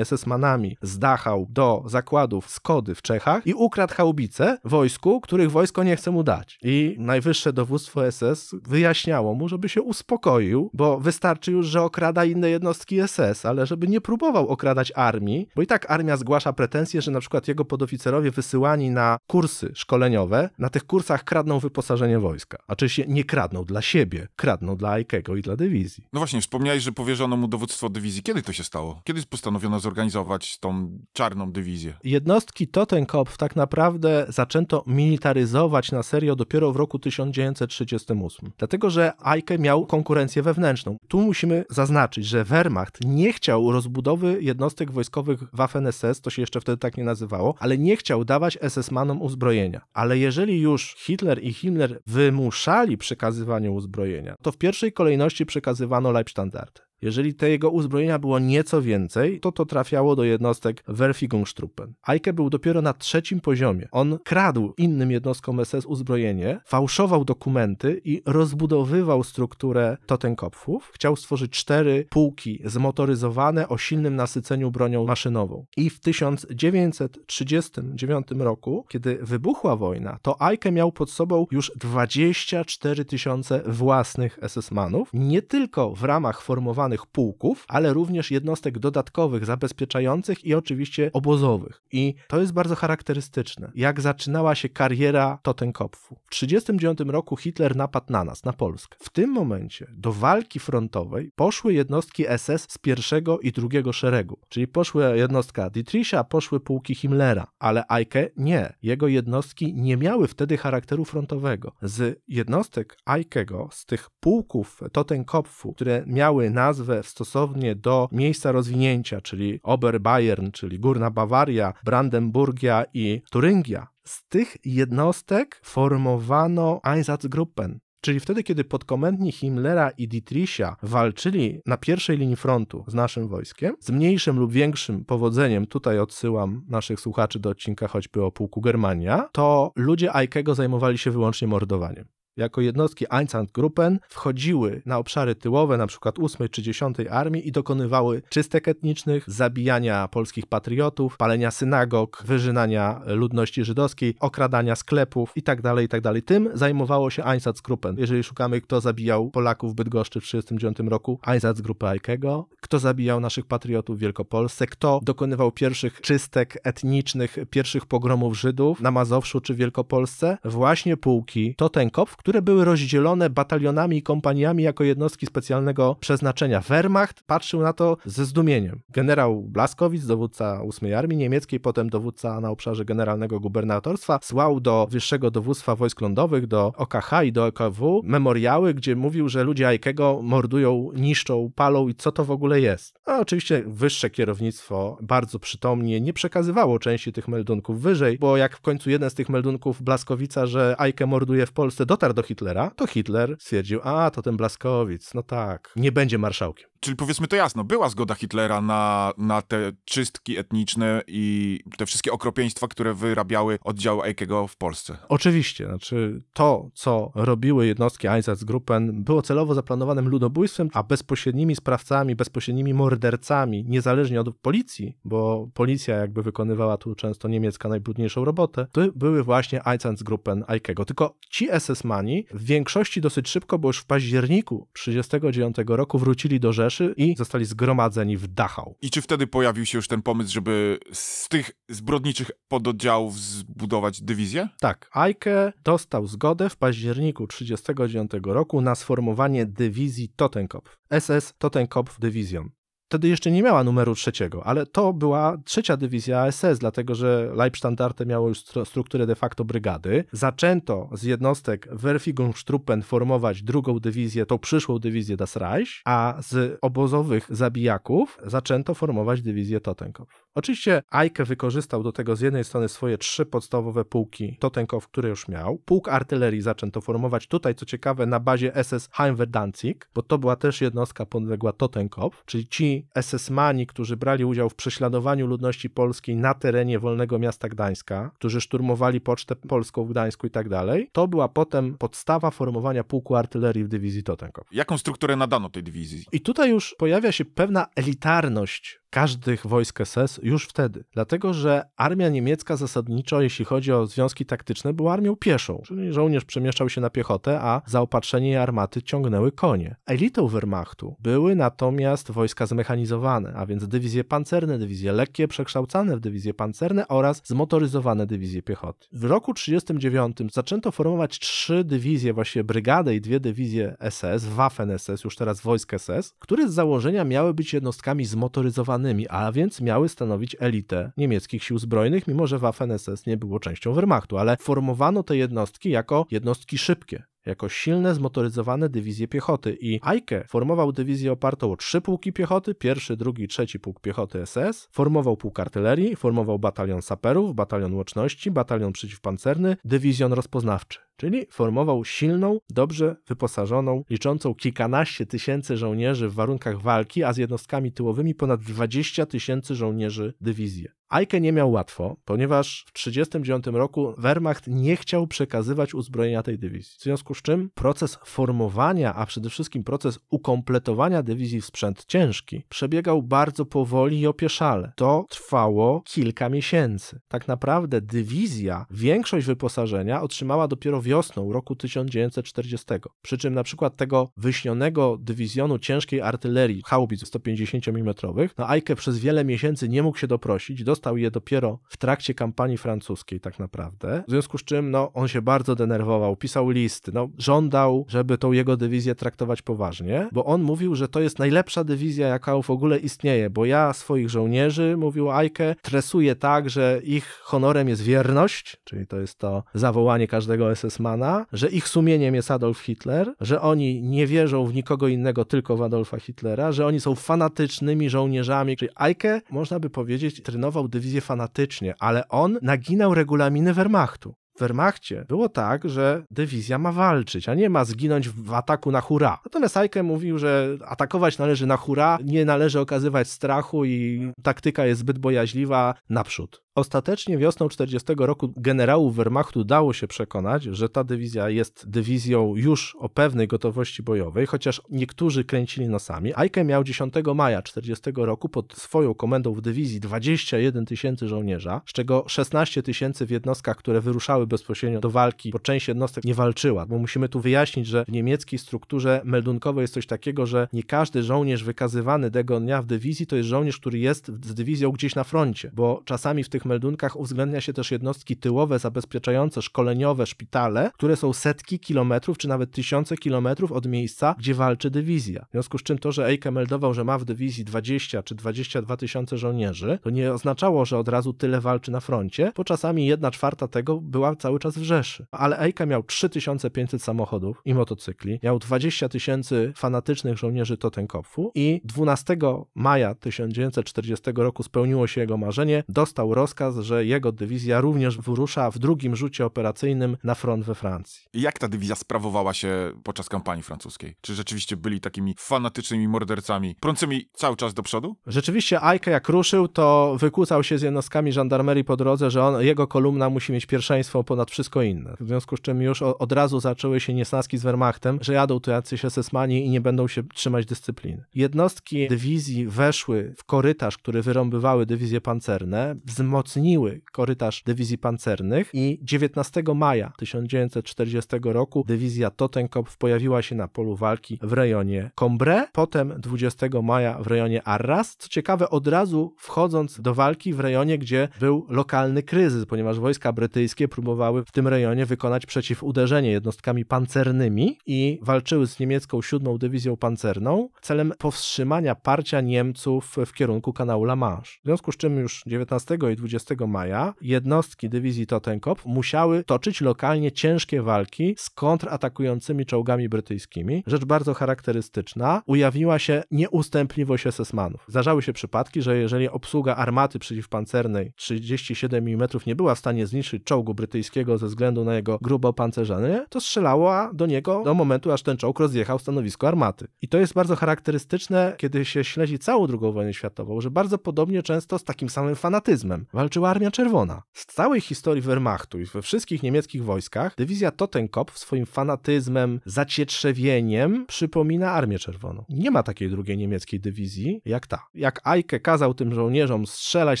SS-manami z Dachau do zakładów Skody w Czechach i ukradł chałubice wojsku, których wojsko nie chce mu dać. I najwyższe dowództwo SS wyjaśniało mu, żeby się uspokoił, bo wystarczy już, że okrada inne jednostki SS, ale żeby nie próbował okradać armii, bo i tak armia zgłasza pretensje, że na przykład jego podoficerowie wysyłani na kursy szkoleniowe na tych kursach kradną wyposażenie wojska. A czy się nie kradną dla siebie, kradną dla Ikego i dla dywizji. No właśnie, wspomniałeś, że powierzono mu dowództwo dywizji. Kiedy to się stało? Kiedy postanowiono zorganizować tą czarną dywizję? Jednostki Totenkopf tak naprawdę zaczęto militaryzować na serio dopiero w roku 1938. Dlatego, że Ike miał konkurencję wewnętrzną. Tu musimy zaznaczyć, że Wehrmacht nie chciał rozbudowy jednostek wojskowych Waffen-SS, to się jeszcze wtedy tak nie nazywało, ale nie chciał dawać SS-manom uzbrojenia uzbrojenia. Ale jeżeli już Hitler i Himmler wymuszali przekazywanie uzbrojenia, to w pierwszej kolejności przekazywano Leibstandardy. Jeżeli te jego uzbrojenia było nieco więcej, to to trafiało do jednostek Werfigungstruppen. Eike był dopiero na trzecim poziomie. On kradł innym jednostkom SS uzbrojenie, fałszował dokumenty i rozbudowywał strukturę Totenkopfów. Chciał stworzyć cztery pułki zmotoryzowane o silnym nasyceniu bronią maszynową. I w 1939 roku, kiedy wybuchła wojna, to Eike miał pod sobą już 24 tysiące własnych SS-manów, nie tylko w ramach formowanych tzw. pułków, ale również jednostek dodatkowych, zabezpieczających i oczywiście obozowych. I to jest bardzo charakterystyczne, jak zaczynała się kariera Totenkopfu. W 1939 roku Hitler napadł na nas, na Polskę. W tym momencie do walki frontowej poszły jednostki SS z pierwszego i drugiego szeregu, czyli poszły jednostka Dietricha, poszły pułki Himmlera, ale Eike nie. Jego jednostki nie miały wtedy charakteru frontowego. Z jednostek Eikego, z tych pułków Totenkopfu, które miały nazwę nazwę stosownie do miejsca rozwinięcia, czyli Oberbayern, czyli Górna Bawaria, Brandenburgia i Turyngia. Z tych jednostek formowano Einsatzgruppen, Czyli wtedy, kiedy podkomendni Himmlera i Dietricha walczyli na pierwszej linii frontu z naszym wojskiem, z mniejszym lub większym powodzeniem, tutaj odsyłam naszych słuchaczy do odcinka choćby o pułku Germania, to ludzie Aikego zajmowali się wyłącznie mordowaniem jako jednostki Einsatzgruppen wchodziły na obszary tyłowe, na przykład 8 czy 10 Armii i dokonywały czystek etnicznych, zabijania polskich patriotów, palenia synagog, wyrzynania ludności żydowskiej, okradania sklepów itd., tak itd. Tak Tym zajmowało się Einsatzgruppen. Jeżeli szukamy, kto zabijał Polaków w Bydgoszczy w 1939 roku, Einsatzgruppe Eikego, kto zabijał naszych patriotów w Wielkopolsce, kto dokonywał pierwszych czystek etnicznych, pierwszych pogromów Żydów na Mazowszu czy Wielkopolsce, właśnie pułki Totenkopf, które były rozdzielone batalionami i kompaniami jako jednostki specjalnego przeznaczenia. Wehrmacht patrzył na to ze zdumieniem. Generał Blaskowicz, dowódca 8 Armii Niemieckiej, potem dowódca na obszarze generalnego gubernatorstwa, słał do wyższego dowództwa wojsk lądowych, do OKH i do EKW memoriały, gdzie mówił, że ludzie Aikego mordują, niszczą, palą i co to w ogóle jest. A oczywiście wyższe kierownictwo bardzo przytomnie nie przekazywało części tych meldunków wyżej, bo jak w końcu jeden z tych meldunków Blaskowica, że Ajkę morduje w Polsce, dotarł do Hitlera, to Hitler stwierdził, a to ten Blaskowic, no tak, nie będzie marszałkiem. Czyli powiedzmy to jasno, była zgoda Hitlera na, na te czystki etniczne i te wszystkie okropieństwa, które wyrabiały oddziały Eikego w Polsce. Oczywiście, znaczy to, co robiły jednostki Einsatzgruppen było celowo zaplanowanym ludobójstwem, a bezpośrednimi sprawcami, bezpośrednimi mordami mordercami, niezależnie od policji, bo policja jakby wykonywała tu często niemiecka najbrudniejszą robotę, to były właśnie Einsatzgruppen Eichego. Tylko ci SS-mani w większości dosyć szybko, bo już w październiku 1939 roku wrócili do Rzeszy i zostali zgromadzeni w Dachau. I czy wtedy pojawił się już ten pomysł, żeby z tych zbrodniczych pododdziałów zbudować dywizję? Tak. Eike dostał zgodę w październiku 1939 roku na sformowanie dywizji Totenkopf. SS Totenkopf Division wtedy jeszcze nie miała numeru trzeciego, ale to była trzecia dywizja ASS, dlatego że Leibstandarte miało już strukturę de facto brygady. Zaczęto z jednostek Werfigungsstruppen formować drugą dywizję, tą przyszłą dywizję Das Reich, a z obozowych zabijaków zaczęto formować dywizję Totenkopf. Oczywiście Ajke wykorzystał do tego z jednej strony swoje trzy podstawowe pułki Totenkow, które już miał. Pułk artylerii zaczęto formować tutaj, co ciekawe, na bazie SS Heimwehr-Danzig, bo to była też jednostka podległa Totenkow, czyli ci SS-mani, którzy brali udział w prześladowaniu ludności polskiej na terenie wolnego miasta Gdańska, którzy szturmowali pocztę polską w Gdańsku i tak dalej, to była potem podstawa formowania pułku artylerii w dywizji Totenkow. Jaką strukturę nadano tej dywizji? I tutaj już pojawia się pewna elitarność każdych wojsk SS już wtedy. Dlatego, że armia niemiecka zasadniczo, jeśli chodzi o związki taktyczne, była armią pieszą, czyli żołnierz przemieszczał się na piechotę, a zaopatrzenie i armaty ciągnęły konie. Elitą Wehrmachtu były natomiast wojska zmechanizowane, a więc dywizje pancerne, dywizje lekkie, przekształcane w dywizje pancerne oraz zmotoryzowane dywizje piechoty. W roku 1939 zaczęto formować trzy dywizje, właśnie brygadę i dwie dywizje SS, Waffen SS, już teraz wojsk SS, które z założenia miały być jednostkami zmotoryzowanymi związanymi, a więc miały stanowić elitę niemieckich sił zbrojnych, mimo że Waffen-SS nie było częścią Wehrmachtu, ale formowano te jednostki jako jednostki szybkie jako silne zmotoryzowane dywizje piechoty i Eike formował dywizję opartą o trzy pułki piechoty, pierwszy, drugi i trzeci pułk piechoty SS, formował pułk artylerii, formował batalion saperów, batalion łączności, batalion przeciwpancerny, dywizjon rozpoznawczy czyli formował silną, dobrze wyposażoną, liczącą kilkanaście tysięcy żołnierzy w warunkach walki, a z jednostkami tyłowymi ponad 20 tysięcy żołnierzy dywizję. Ajke nie miał łatwo, ponieważ w 1939 roku Wehrmacht nie chciał przekazywać uzbrojenia tej dywizji. W związku z czym proces formowania, a przede wszystkim proces ukompletowania dywizji w sprzęt ciężki przebiegał bardzo powoli i opieszale. To trwało kilka miesięcy. Tak naprawdę dywizja większość wyposażenia otrzymała dopiero wiosną roku 1940. Przy czym na przykład tego wyśnionego dywizjonu ciężkiej artylerii haubic 150 mm, no Ajke przez wiele miesięcy nie mógł się doprosić do dostał je dopiero w trakcie kampanii francuskiej tak naprawdę, w związku z czym no, on się bardzo denerwował, pisał listy, no, żądał, żeby tą jego dywizję traktować poważnie, bo on mówił, że to jest najlepsza dywizja, jaka w ogóle istnieje, bo ja swoich żołnierzy, mówił Ajke, tresuję tak, że ich honorem jest wierność, czyli to jest to zawołanie każdego SS-mana, że ich sumieniem jest Adolf Hitler, że oni nie wierzą w nikogo innego, tylko w Adolfa Hitlera, że oni są fanatycznymi żołnierzami, czyli Ajke, można by powiedzieć, trenował dywizję fanatycznie, ale on naginał regulaminy Wehrmachtu. W Wehrmachcie było tak, że dywizja ma walczyć, a nie ma zginąć w ataku na hura. Natomiast Heike mówił, że atakować należy na hura, nie należy okazywać strachu i taktyka jest zbyt bojaźliwa naprzód. Ostatecznie wiosną 40 roku generałów Wehrmachtu dało się przekonać, że ta dywizja jest dywizją już o pewnej gotowości bojowej, chociaż niektórzy kręcili nosami. Eichel miał 10 maja 40 roku pod swoją komendą w dywizji 21 tysięcy żołnierza, z czego 16 tysięcy w jednostkach, które wyruszały bezpośrednio do walki, bo część jednostek nie walczyła. Bo musimy tu wyjaśnić, że w niemieckiej strukturze meldunkowej jest coś takiego, że nie każdy żołnierz wykazywany tego dnia w dywizji to jest żołnierz, który jest z dywizją gdzieś na froncie, bo czasami w tych meldunkach uwzględnia się też jednostki tyłowe zabezpieczające szkoleniowe szpitale, które są setki kilometrów czy nawet tysiące kilometrów od miejsca, gdzie walczy dywizja. W związku z czym to, że Ejke meldował, że ma w dywizji 20 czy 22 tysiące żołnierzy, to nie oznaczało, że od razu tyle walczy na froncie, bo czasami jedna czwarta tego była cały czas w Rzeszy. Ale Ejke miał 3500 samochodów i motocykli, miał 20 tysięcy fanatycznych żołnierzy Totenkopfu i 12 maja 1940 roku spełniło się jego marzenie, dostał rozkaz rozkaz, że jego dywizja również wyrusza w drugim rzucie operacyjnym na front we Francji. Jak ta dywizja sprawowała się podczas kampanii francuskiej? Czy rzeczywiście byli takimi fanatycznymi mordercami, prącymi cały czas do przodu? Rzeczywiście Ajka jak ruszył, to wykłócał się z jednostkami żandarmerii po drodze, że on, jego kolumna musi mieć pierwszeństwo ponad wszystko inne. W związku z czym już od razu zaczęły się niesnaski z Wehrmachtem, że jadą tu jacyś sesmani i nie będą się trzymać dyscypliny. Jednostki dywizji weszły w korytarz, który wyrąbywały dywizje pancerne, wzmocniły wzmocniły korytarz dywizji pancernych i 19 maja 1940 roku dywizja Totenkopf pojawiła się na polu walki w rejonie Combre, potem 20 maja w rejonie Arras. Co ciekawe, od razu wchodząc do walki w rejonie, gdzie był lokalny kryzys, ponieważ wojska brytyjskie próbowały w tym rejonie wykonać przeciwuderzenie jednostkami pancernymi i walczyły z niemiecką 7 dywizją pancerną celem powstrzymania parcia Niemców w kierunku kanału La Manche. W związku z czym już 19 i 20 20 maja jednostki dywizji Totenkopf musiały toczyć lokalnie ciężkie walki z kontratakującymi czołgami brytyjskimi. Rzecz bardzo charakterystyczna, ujawniła się nieustępliwość SS-manów. Zdarzały się przypadki, że jeżeli obsługa armaty przeciwpancernej 37 mm nie była w stanie zniszczyć czołgu brytyjskiego ze względu na jego grubo pancerzenie, to strzelała do niego do momentu, aż ten czołg rozjechał stanowisko armaty. I to jest bardzo charakterystyczne, kiedy się śledzi całą II wojnę światową, że bardzo podobnie często z takim samym fanatyzmem walczyła Armia Czerwona. Z całej historii Wehrmachtu i we wszystkich niemieckich wojskach dywizja Totenkopf swoim fanatyzmem, zacietrzewieniem przypomina Armię Czerwoną. Nie ma takiej drugiej niemieckiej dywizji jak ta. Jak Ajke kazał tym żołnierzom strzelać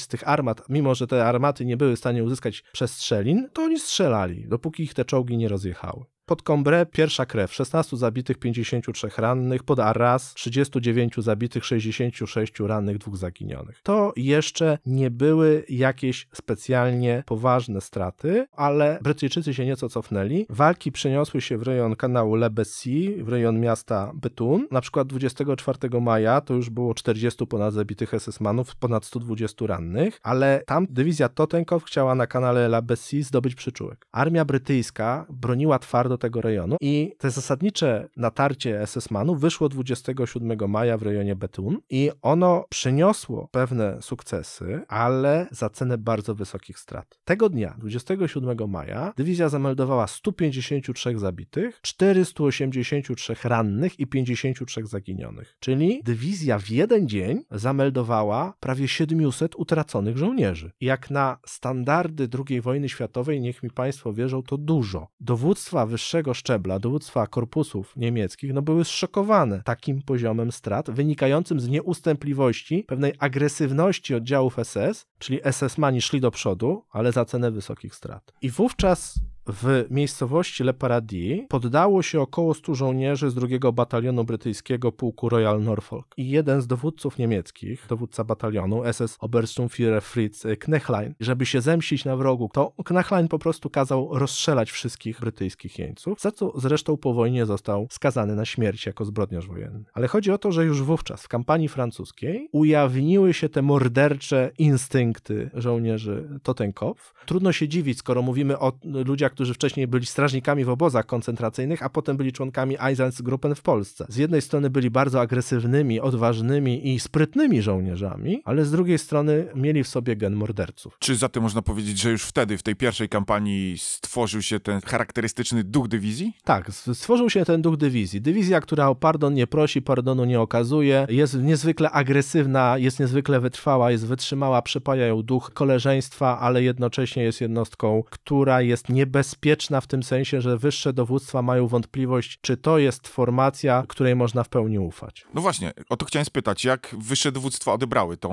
z tych armat, mimo że te armaty nie były w stanie uzyskać przestrzelin, to oni strzelali, dopóki ich te czołgi nie rozjechały. Pod Combre pierwsza krew, 16 zabitych, 53 rannych, pod Arras 39 zabitych, 66 rannych, dwóch zaginionych. To jeszcze nie były jakieś specjalnie poważne straty, ale Brytyjczycy się nieco cofnęli. Walki przeniosły się w rejon kanału Lebessi, w rejon miasta Betun. Na przykład 24 maja to już było 40 ponad zabitych SS-manów, ponad 120 rannych, ale tam dywizja Totenkow chciała na kanale Lebessi zdobyć przyczółek. Armia brytyjska broniła twardo tego rejonu i te zasadnicze natarcie SS-manu wyszło 27 maja w rejonie Betun i ono przyniosło pewne sukcesy, ale za cenę bardzo wysokich strat. Tego dnia, 27 maja, dywizja zameldowała 153 zabitych, 483 rannych i 53 zaginionych. Czyli dywizja w jeden dzień zameldowała prawie 700 utraconych żołnierzy. Jak na standardy II wojny światowej, niech mi Państwo wierzą, to dużo. Dowództwa wyższe najwyższego szczebla dowództwa korpusów niemieckich no, były zszokowane takim poziomem strat wynikającym z nieustępliwości, pewnej agresywności oddziałów SS, czyli SS-mani szli do przodu, ale za cenę wysokich strat. I wówczas w miejscowości Le Paradis poddało się około 100 żołnierzy z drugiego batalionu brytyjskiego pułku Royal Norfolk i jeden z dowódców niemieckich, dowódca batalionu SS Obersturmführer Fritz Knechlein, żeby się zemścić na wrogu, to Knechlein po prostu kazał rozstrzelać wszystkich brytyjskich jeńców, za co zresztą po wojnie został skazany na śmierć jako zbrodniarz wojenny. Ale chodzi o to, że już wówczas w kampanii francuskiej ujawniły się te mordercze instynkty żołnierzy Totenkopf. Trudno się dziwić, skoro mówimy o ludziach, którzy wcześniej byli strażnikami w obozach koncentracyjnych, a potem byli członkami Einsatzgruppen w Polsce. Z jednej strony byli bardzo agresywnymi, odważnymi i sprytnymi żołnierzami, ale z drugiej strony mieli w sobie gen morderców. Czy zatem można powiedzieć, że już wtedy, w tej pierwszej kampanii stworzył się ten charakterystyczny duch dywizji? Tak, stworzył się ten duch dywizji. Dywizja, która o pardon nie prosi, pardonu nie okazuje, jest niezwykle agresywna, jest niezwykle wytrwała, jest wytrzymała, przypaja ją duch koleżeństwa, ale jednocześnie jest jednostką, która jest niebezpieczna niebezpieczna w tym sensie, że wyższe dowództwa mają wątpliwość, czy to jest formacja, której można w pełni ufać. No właśnie, o to chciałem spytać, jak wyższe dowództwa odebrały tą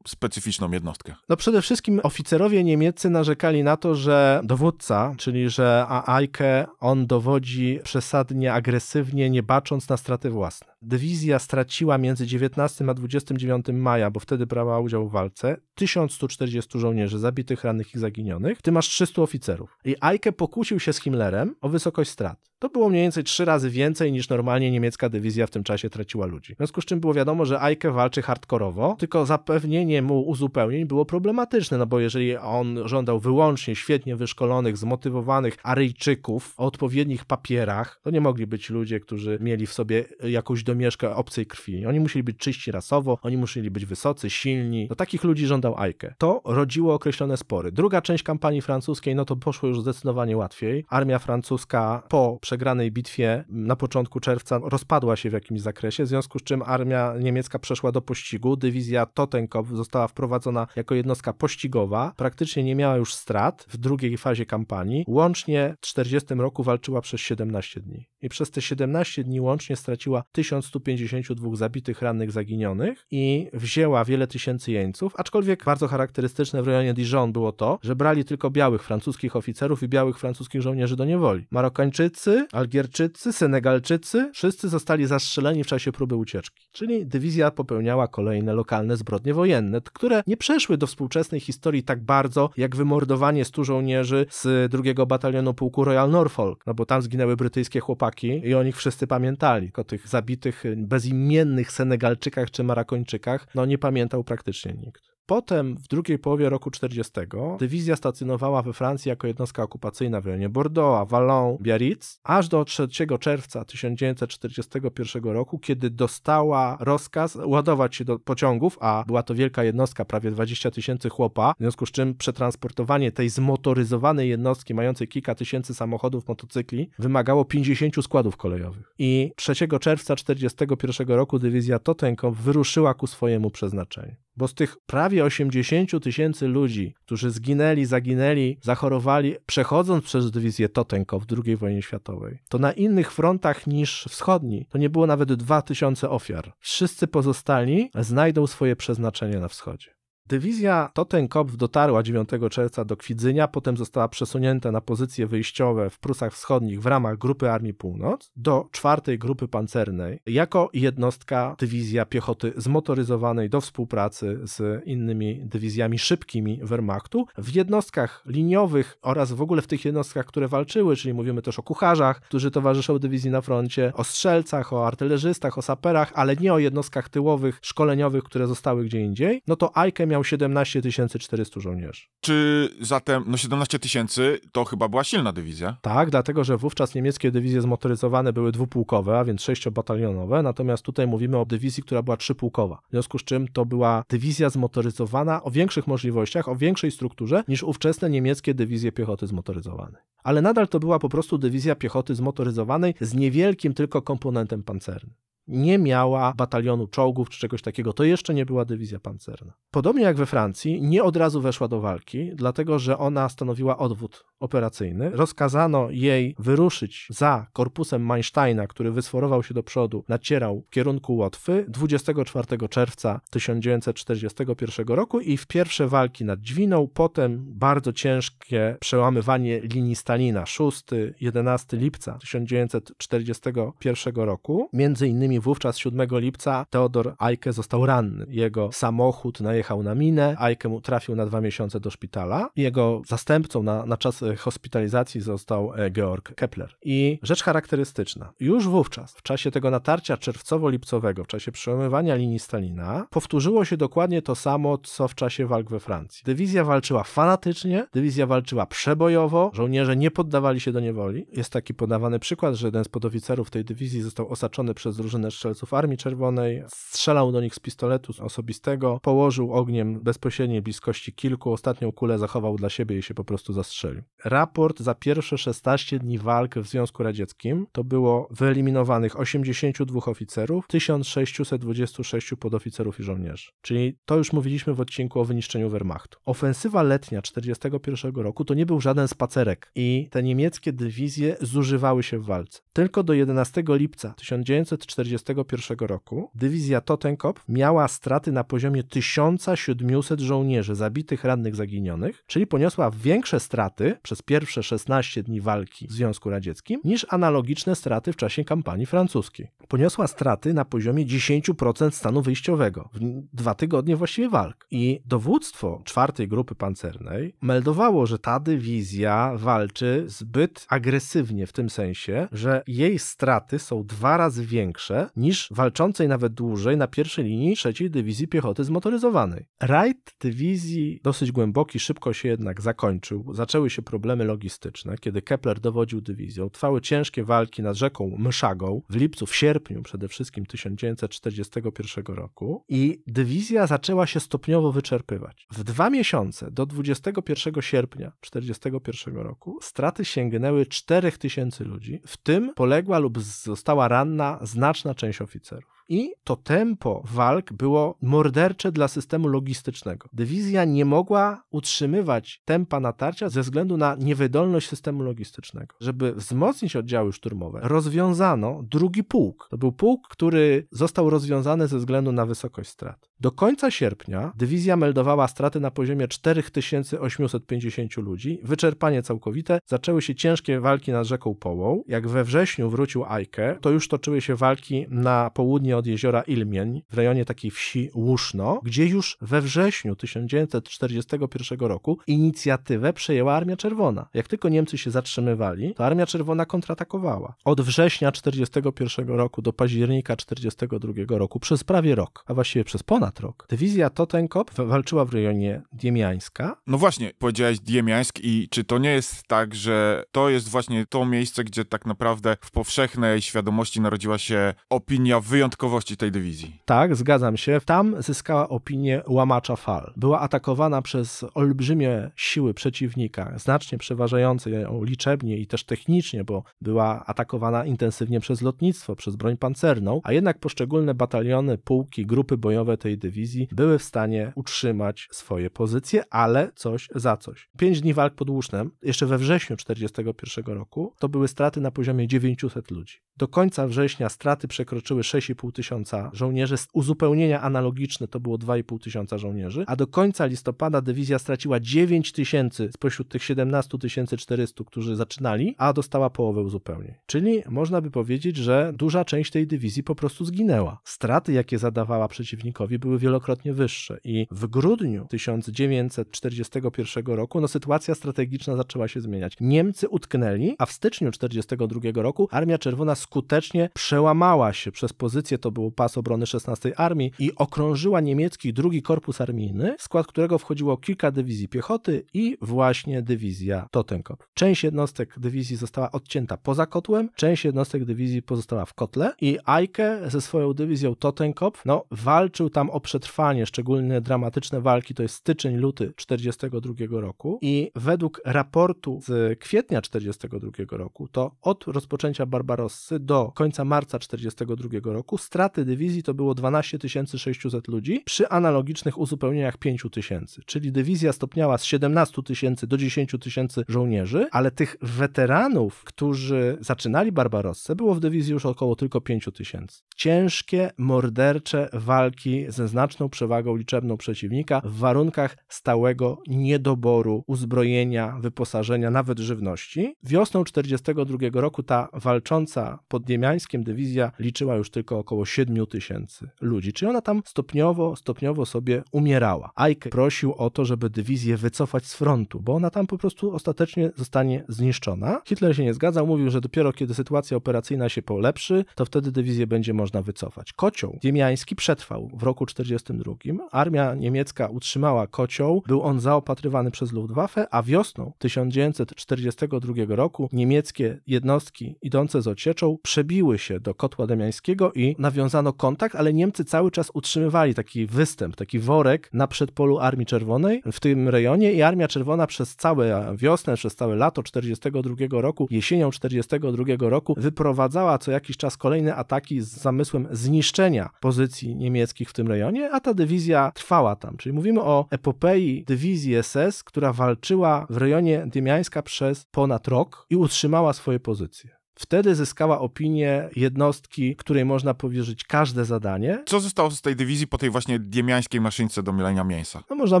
specyficzną jednostkę? No przede wszystkim oficerowie niemieccy narzekali na to, że dowódca, czyli że Aike, on dowodzi przesadnie agresywnie, nie bacząc na straty własne dywizja straciła między 19 a 29 maja, bo wtedy brała udział w walce, 1140 żołnierzy zabitych, rannych i zaginionych, w tym aż 300 oficerów. I Eike pokłócił się z Himmlerem o wysokość strat. To było mniej więcej trzy razy więcej niż normalnie niemiecka dywizja w tym czasie traciła ludzi. W związku z czym było wiadomo, że Ajke walczy hardkorowo, tylko zapewnienie mu uzupełnień było problematyczne, no bo jeżeli on żądał wyłącznie świetnie wyszkolonych, zmotywowanych Aryjczyków o odpowiednich papierach, to nie mogli być ludzie, którzy mieli w sobie jakąś domieszkę obcej krwi. Oni musieli być czyści rasowo, oni musieli być wysocy, silni. Do takich ludzi żądał Ajke. To rodziło określone spory. Druga część kampanii francuskiej, no to poszło już zdecydowanie łatwiej. Armia francuska po przegranej bitwie na początku czerwca rozpadła się w jakimś zakresie, w związku z czym armia niemiecka przeszła do pościgu. Dywizja Totenkopf została wprowadzona jako jednostka pościgowa, praktycznie nie miała już strat w drugiej fazie kampanii. Łącznie w 40 roku walczyła przez 17 dni. I przez te 17 dni łącznie straciła 1152 zabitych, rannych, zaginionych i wzięła wiele tysięcy jeńców, aczkolwiek bardzo charakterystyczne w rejonie Dijon było to, że brali tylko białych francuskich oficerów i białych francuskich żołnierzy do niewoli. Marokańczycy Algierczycy, Senegalczycy, wszyscy zostali zastrzeleni w czasie próby ucieczki. Czyli dywizja popełniała kolejne lokalne zbrodnie wojenne, które nie przeszły do współczesnej historii tak bardzo, jak wymordowanie stu żołnierzy z drugiego batalionu pułku Royal Norfolk, no bo tam zginęły brytyjskie chłopaki i o nich wszyscy pamiętali. O tych zabitych, bezimiennych Senegalczykach czy Marakończykach, no nie pamiętał praktycznie nikt. Potem w drugiej połowie roku 40 dywizja stacjonowała we Francji jako jednostka okupacyjna w rejonie Bordeaux, Wallon, Biarritz, aż do 3 czerwca 1941 roku, kiedy dostała rozkaz ładować się do pociągów, a była to wielka jednostka, prawie 20 tysięcy chłopa, w związku z czym przetransportowanie tej zmotoryzowanej jednostki mającej kilka tysięcy samochodów, motocykli wymagało 50 składów kolejowych. I 3 czerwca 1941 roku dywizja Totenkow wyruszyła ku swojemu przeznaczeniu. Bo z tych prawie prawie 80 tysięcy ludzi, którzy zginęli, zaginęli, zachorowali, przechodząc przez dywizję Totenko w II wojnie światowej, to na innych frontach niż wschodni to nie było nawet 2000 ofiar. Wszyscy pozostali znajdą swoje przeznaczenie na wschodzie. Dywizja Totenkopf dotarła 9 czerwca do Kwidzynia, potem została przesunięta na pozycje wyjściowe w Prusach Wschodnich w ramach Grupy Armii Północ do czwartej grupy pancernej jako jednostka dywizja piechoty zmotoryzowanej do współpracy z innymi dywizjami szybkimi Wehrmachtu. W jednostkach liniowych oraz w ogóle w tych jednostkach, które walczyły, czyli mówimy też o kucharzach, którzy towarzyszą dywizji na froncie, o strzelcach, o artylerzystach, o saperach, ale nie o jednostkach tyłowych, szkoleniowych, które zostały gdzie indziej, no to miał miał 17 400 żołnierzy. Czy zatem, no 17 tysięcy to chyba była silna dywizja? Tak, dlatego że wówczas niemieckie dywizje zmotoryzowane były dwupułkowe, a więc sześciobatalionowe, natomiast tutaj mówimy o dywizji, która była trzypułkowa. W związku z czym to była dywizja zmotoryzowana o większych możliwościach, o większej strukturze niż ówczesne niemieckie dywizje piechoty zmotoryzowane. Ale nadal to była po prostu dywizja piechoty zmotoryzowanej z niewielkim tylko komponentem pancernym nie miała batalionu czołgów czy czegoś takiego. To jeszcze nie była dywizja pancerna. Podobnie jak we Francji, nie od razu weszła do walki, dlatego że ona stanowiła odwód operacyjny. Rozkazano jej wyruszyć za korpusem Mansteina, który wysforował się do przodu, nacierał w kierunku Łotwy 24 czerwca 1941 roku i w pierwsze walki nad Dźwiną, potem bardzo ciężkie przełamywanie linii Stalina 6-11 lipca 1941 roku, między innymi wówczas 7 lipca Teodor Ajke został ranny. Jego samochód najechał na minę, Ajke mu trafił na dwa miesiące do szpitala. Jego zastępcą na, na czas e, hospitalizacji został e, Georg Kepler. I rzecz charakterystyczna, już wówczas, w czasie tego natarcia czerwcowo-lipcowego, w czasie przełamywania linii Stalina, powtórzyło się dokładnie to samo, co w czasie walk we Francji. Dywizja walczyła fanatycznie, dywizja walczyła przebojowo, żołnierze nie poddawali się do niewoli. Jest taki podawany przykład, że jeden z podoficerów tej dywizji został osaczony przez drużynę strzelców Armii Czerwonej, strzelał do nich z pistoletu osobistego, położył ogniem bezpośredniej bliskości kilku, ostatnią kulę zachował dla siebie i się po prostu zastrzelił. Raport za pierwsze 16 dni walk w Związku Radzieckim to było wyeliminowanych 82 oficerów, 1626 podoficerów i żołnierzy. Czyli to już mówiliśmy w odcinku o wyniszczeniu Wehrmachtu. Ofensywa letnia 1941 roku to nie był żaden spacerek i te niemieckie dywizje zużywały się w walce. Tylko do 11 lipca 1940 1941 roku dywizja Totenkopf miała straty na poziomie 1700 żołnierzy zabitych, rannych, zaginionych, czyli poniosła większe straty przez pierwsze 16 dni walki w Związku Radzieckim niż analogiczne straty w czasie kampanii francuskiej. Poniosła straty na poziomie 10% stanu wyjściowego w dwa tygodnie właściwie walk. I dowództwo czwartej grupy pancernej meldowało, że ta dywizja walczy zbyt agresywnie w tym sensie, że jej straty są dwa razy większe niż walczącej nawet dłużej na pierwszej linii trzeciej dywizji piechoty zmotoryzowanej. Rajd dywizji dosyć głęboki szybko się jednak zakończył. Zaczęły się problemy logistyczne, kiedy Kepler dowodził dywizją. Trwały ciężkie walki nad rzeką Mszagą w lipcu, w sierpniu przede wszystkim 1941 roku i dywizja zaczęła się stopniowo wyczerpywać. W dwa miesiące do 21 sierpnia 1941 roku straty sięgnęły 4000 ludzi, w tym poległa lub została ranna znaczna znaczna część oficerów. I to tempo walk było mordercze dla systemu logistycznego. Dywizja nie mogła utrzymywać tempa natarcia ze względu na niewydolność systemu logistycznego. Żeby wzmocnić oddziały szturmowe, rozwiązano drugi pułk. To był pułk, który został rozwiązany ze względu na wysokość strat. Do końca sierpnia dywizja meldowała straty na poziomie 4850 ludzi, wyczerpanie całkowite, zaczęły się ciężkie walki nad rzeką Połą. Jak we wrześniu wrócił Ajke, to już toczyły się walki na południe od jeziora Ilmień, w rejonie takiej wsi Łuszno, gdzie już we wrześniu 1941 roku inicjatywę przejęła Armia Czerwona. Jak tylko Niemcy się zatrzymywali, to Armia Czerwona kontratakowała. Od września 1941 roku do października 1942 roku, przez prawie rok, a właściwie przez ponad rok, dywizja Totenkop walczyła w rejonie Diemiańska. No właśnie, powiedziałeś Diemiańsk i czy to nie jest tak, że to jest właśnie to miejsce, gdzie tak naprawdę w powszechnej świadomości narodziła się opinia wyjątkowa wyjątkowości tej dywizji. Tak, zgadzam się. Tam zyskała opinię łamacza fal. Była atakowana przez olbrzymie siły przeciwnika, znacznie przeważające ją liczebnie i też technicznie, bo była atakowana intensywnie przez lotnictwo, przez broń pancerną, a jednak poszczególne bataliony, pułki, grupy bojowe tej dywizji były w stanie utrzymać swoje pozycje, ale coś za coś. Pięć dni walk pod Łusznem, jeszcze we wrześniu 1941 roku, to były straty na poziomie 900 ludzi. Do końca września straty przekroczyły 6,5 tysiąca żołnierzy. Z uzupełnienia analogiczne to było 2,5 tysiąca żołnierzy, a do końca listopada dywizja straciła 9 tysięcy spośród tych 17 400, którzy zaczynali, a dostała połowę uzupełnień. Czyli można by powiedzieć, że duża część tej dywizji po prostu zginęła. Straty, jakie zadawała przeciwnikowi, były wielokrotnie wyższe i w grudniu 1941 roku no, sytuacja strategiczna zaczęła się zmieniać. Niemcy utknęli, a w styczniu 1942 roku Armia Czerwona skutecznie przełamała się przez pozycję to był pas obrony 16 Armii i okrążyła niemiecki drugi korpus armijny, w skład którego wchodziło kilka dywizji piechoty i właśnie dywizja Totenkopf. Część jednostek dywizji została odcięta poza kotłem, część jednostek dywizji pozostała w kotle i Eike ze swoją dywizją Totenkopf no, walczył tam o przetrwanie, szczególnie dramatyczne walki, to jest styczeń, luty 1942 roku i według raportu z kwietnia 1942 roku, to od rozpoczęcia Barbarossy do końca marca 1942 roku straty dywizji to było 12 600 ludzi przy analogicznych uzupełnieniach 5 tysięcy, czyli dywizja stopniała z 17 tysięcy do 10 tysięcy żołnierzy, ale tych weteranów, którzy zaczynali Barbarosce, było w dywizji już około tylko 5 tysięcy. Ciężkie, mordercze walki ze znaczną przewagą liczebną przeciwnika w warunkach stałego niedoboru uzbrojenia, wyposażenia, nawet żywności. Wiosną 1942 roku ta walcząca pod Niemiańskim dywizja liczyła już tylko około około 7 tysięcy ludzi, czyli ona tam stopniowo, stopniowo sobie umierała. Ajk prosił o to, żeby dywizję wycofać z frontu, bo ona tam po prostu ostatecznie zostanie zniszczona. Hitler się nie zgadzał, mówił, że dopiero kiedy sytuacja operacyjna się polepszy, to wtedy dywizję będzie można wycofać. Kocioł ziemiański przetrwał w roku 1942. Armia niemiecka utrzymała kocioł, był on zaopatrywany przez Luftwaffe, a wiosną 1942 roku niemieckie jednostki idące z ocieczą przebiły się do kotła demiańskiego i na nawiązano kontakt, ale Niemcy cały czas utrzymywali taki występ, taki worek na przedpolu Armii Czerwonej w tym rejonie i Armia Czerwona przez całe wiosnę, przez całe lato 42 roku, jesienią 42 roku wyprowadzała co jakiś czas kolejne ataki z zamysłem zniszczenia pozycji niemieckich w tym rejonie, a ta dywizja trwała tam. Czyli mówimy o epopei dywizji SS, która walczyła w rejonie Dymiańska przez ponad rok i utrzymała swoje pozycje. Wtedy zyskała opinię jednostki, której można powierzyć każde zadanie. Co zostało z tej dywizji po tej właśnie diemiańskiej maszynce do mielenia mięsa? No, można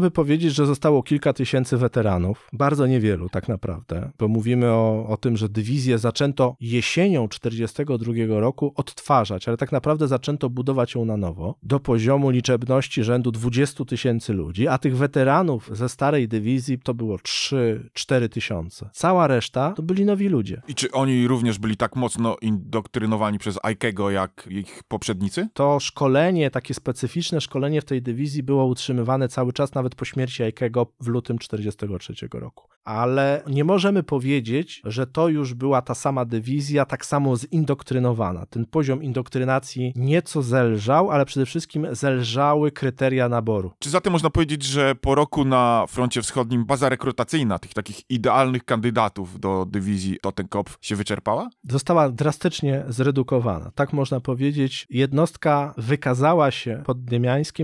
by powiedzieć, że zostało kilka tysięcy weteranów. Bardzo niewielu tak naprawdę, bo mówimy o, o tym, że dywizję zaczęto jesienią 1942 roku odtwarzać, ale tak naprawdę zaczęto budować ją na nowo do poziomu liczebności rzędu 20 tysięcy ludzi, a tych weteranów ze starej dywizji to było 3-4 tysiące. Cała reszta to byli nowi ludzie. I czy oni również byli byli tak mocno indoktrynowani przez Aikego jak ich poprzednicy? To szkolenie, takie specyficzne szkolenie w tej dywizji było utrzymywane cały czas, nawet po śmierci Aikego w lutym 1943 roku. Ale nie możemy powiedzieć, że to już była ta sama dywizja, tak samo zindoktrynowana. Ten poziom indoktrynacji nieco zelżał, ale przede wszystkim zelżały kryteria naboru. Czy zatem można powiedzieć, że po roku na froncie wschodnim baza rekrutacyjna tych takich idealnych kandydatów do dywizji Totenkopf się wyczerpała? została drastycznie zredukowana. Tak można powiedzieć, jednostka wykazała się pod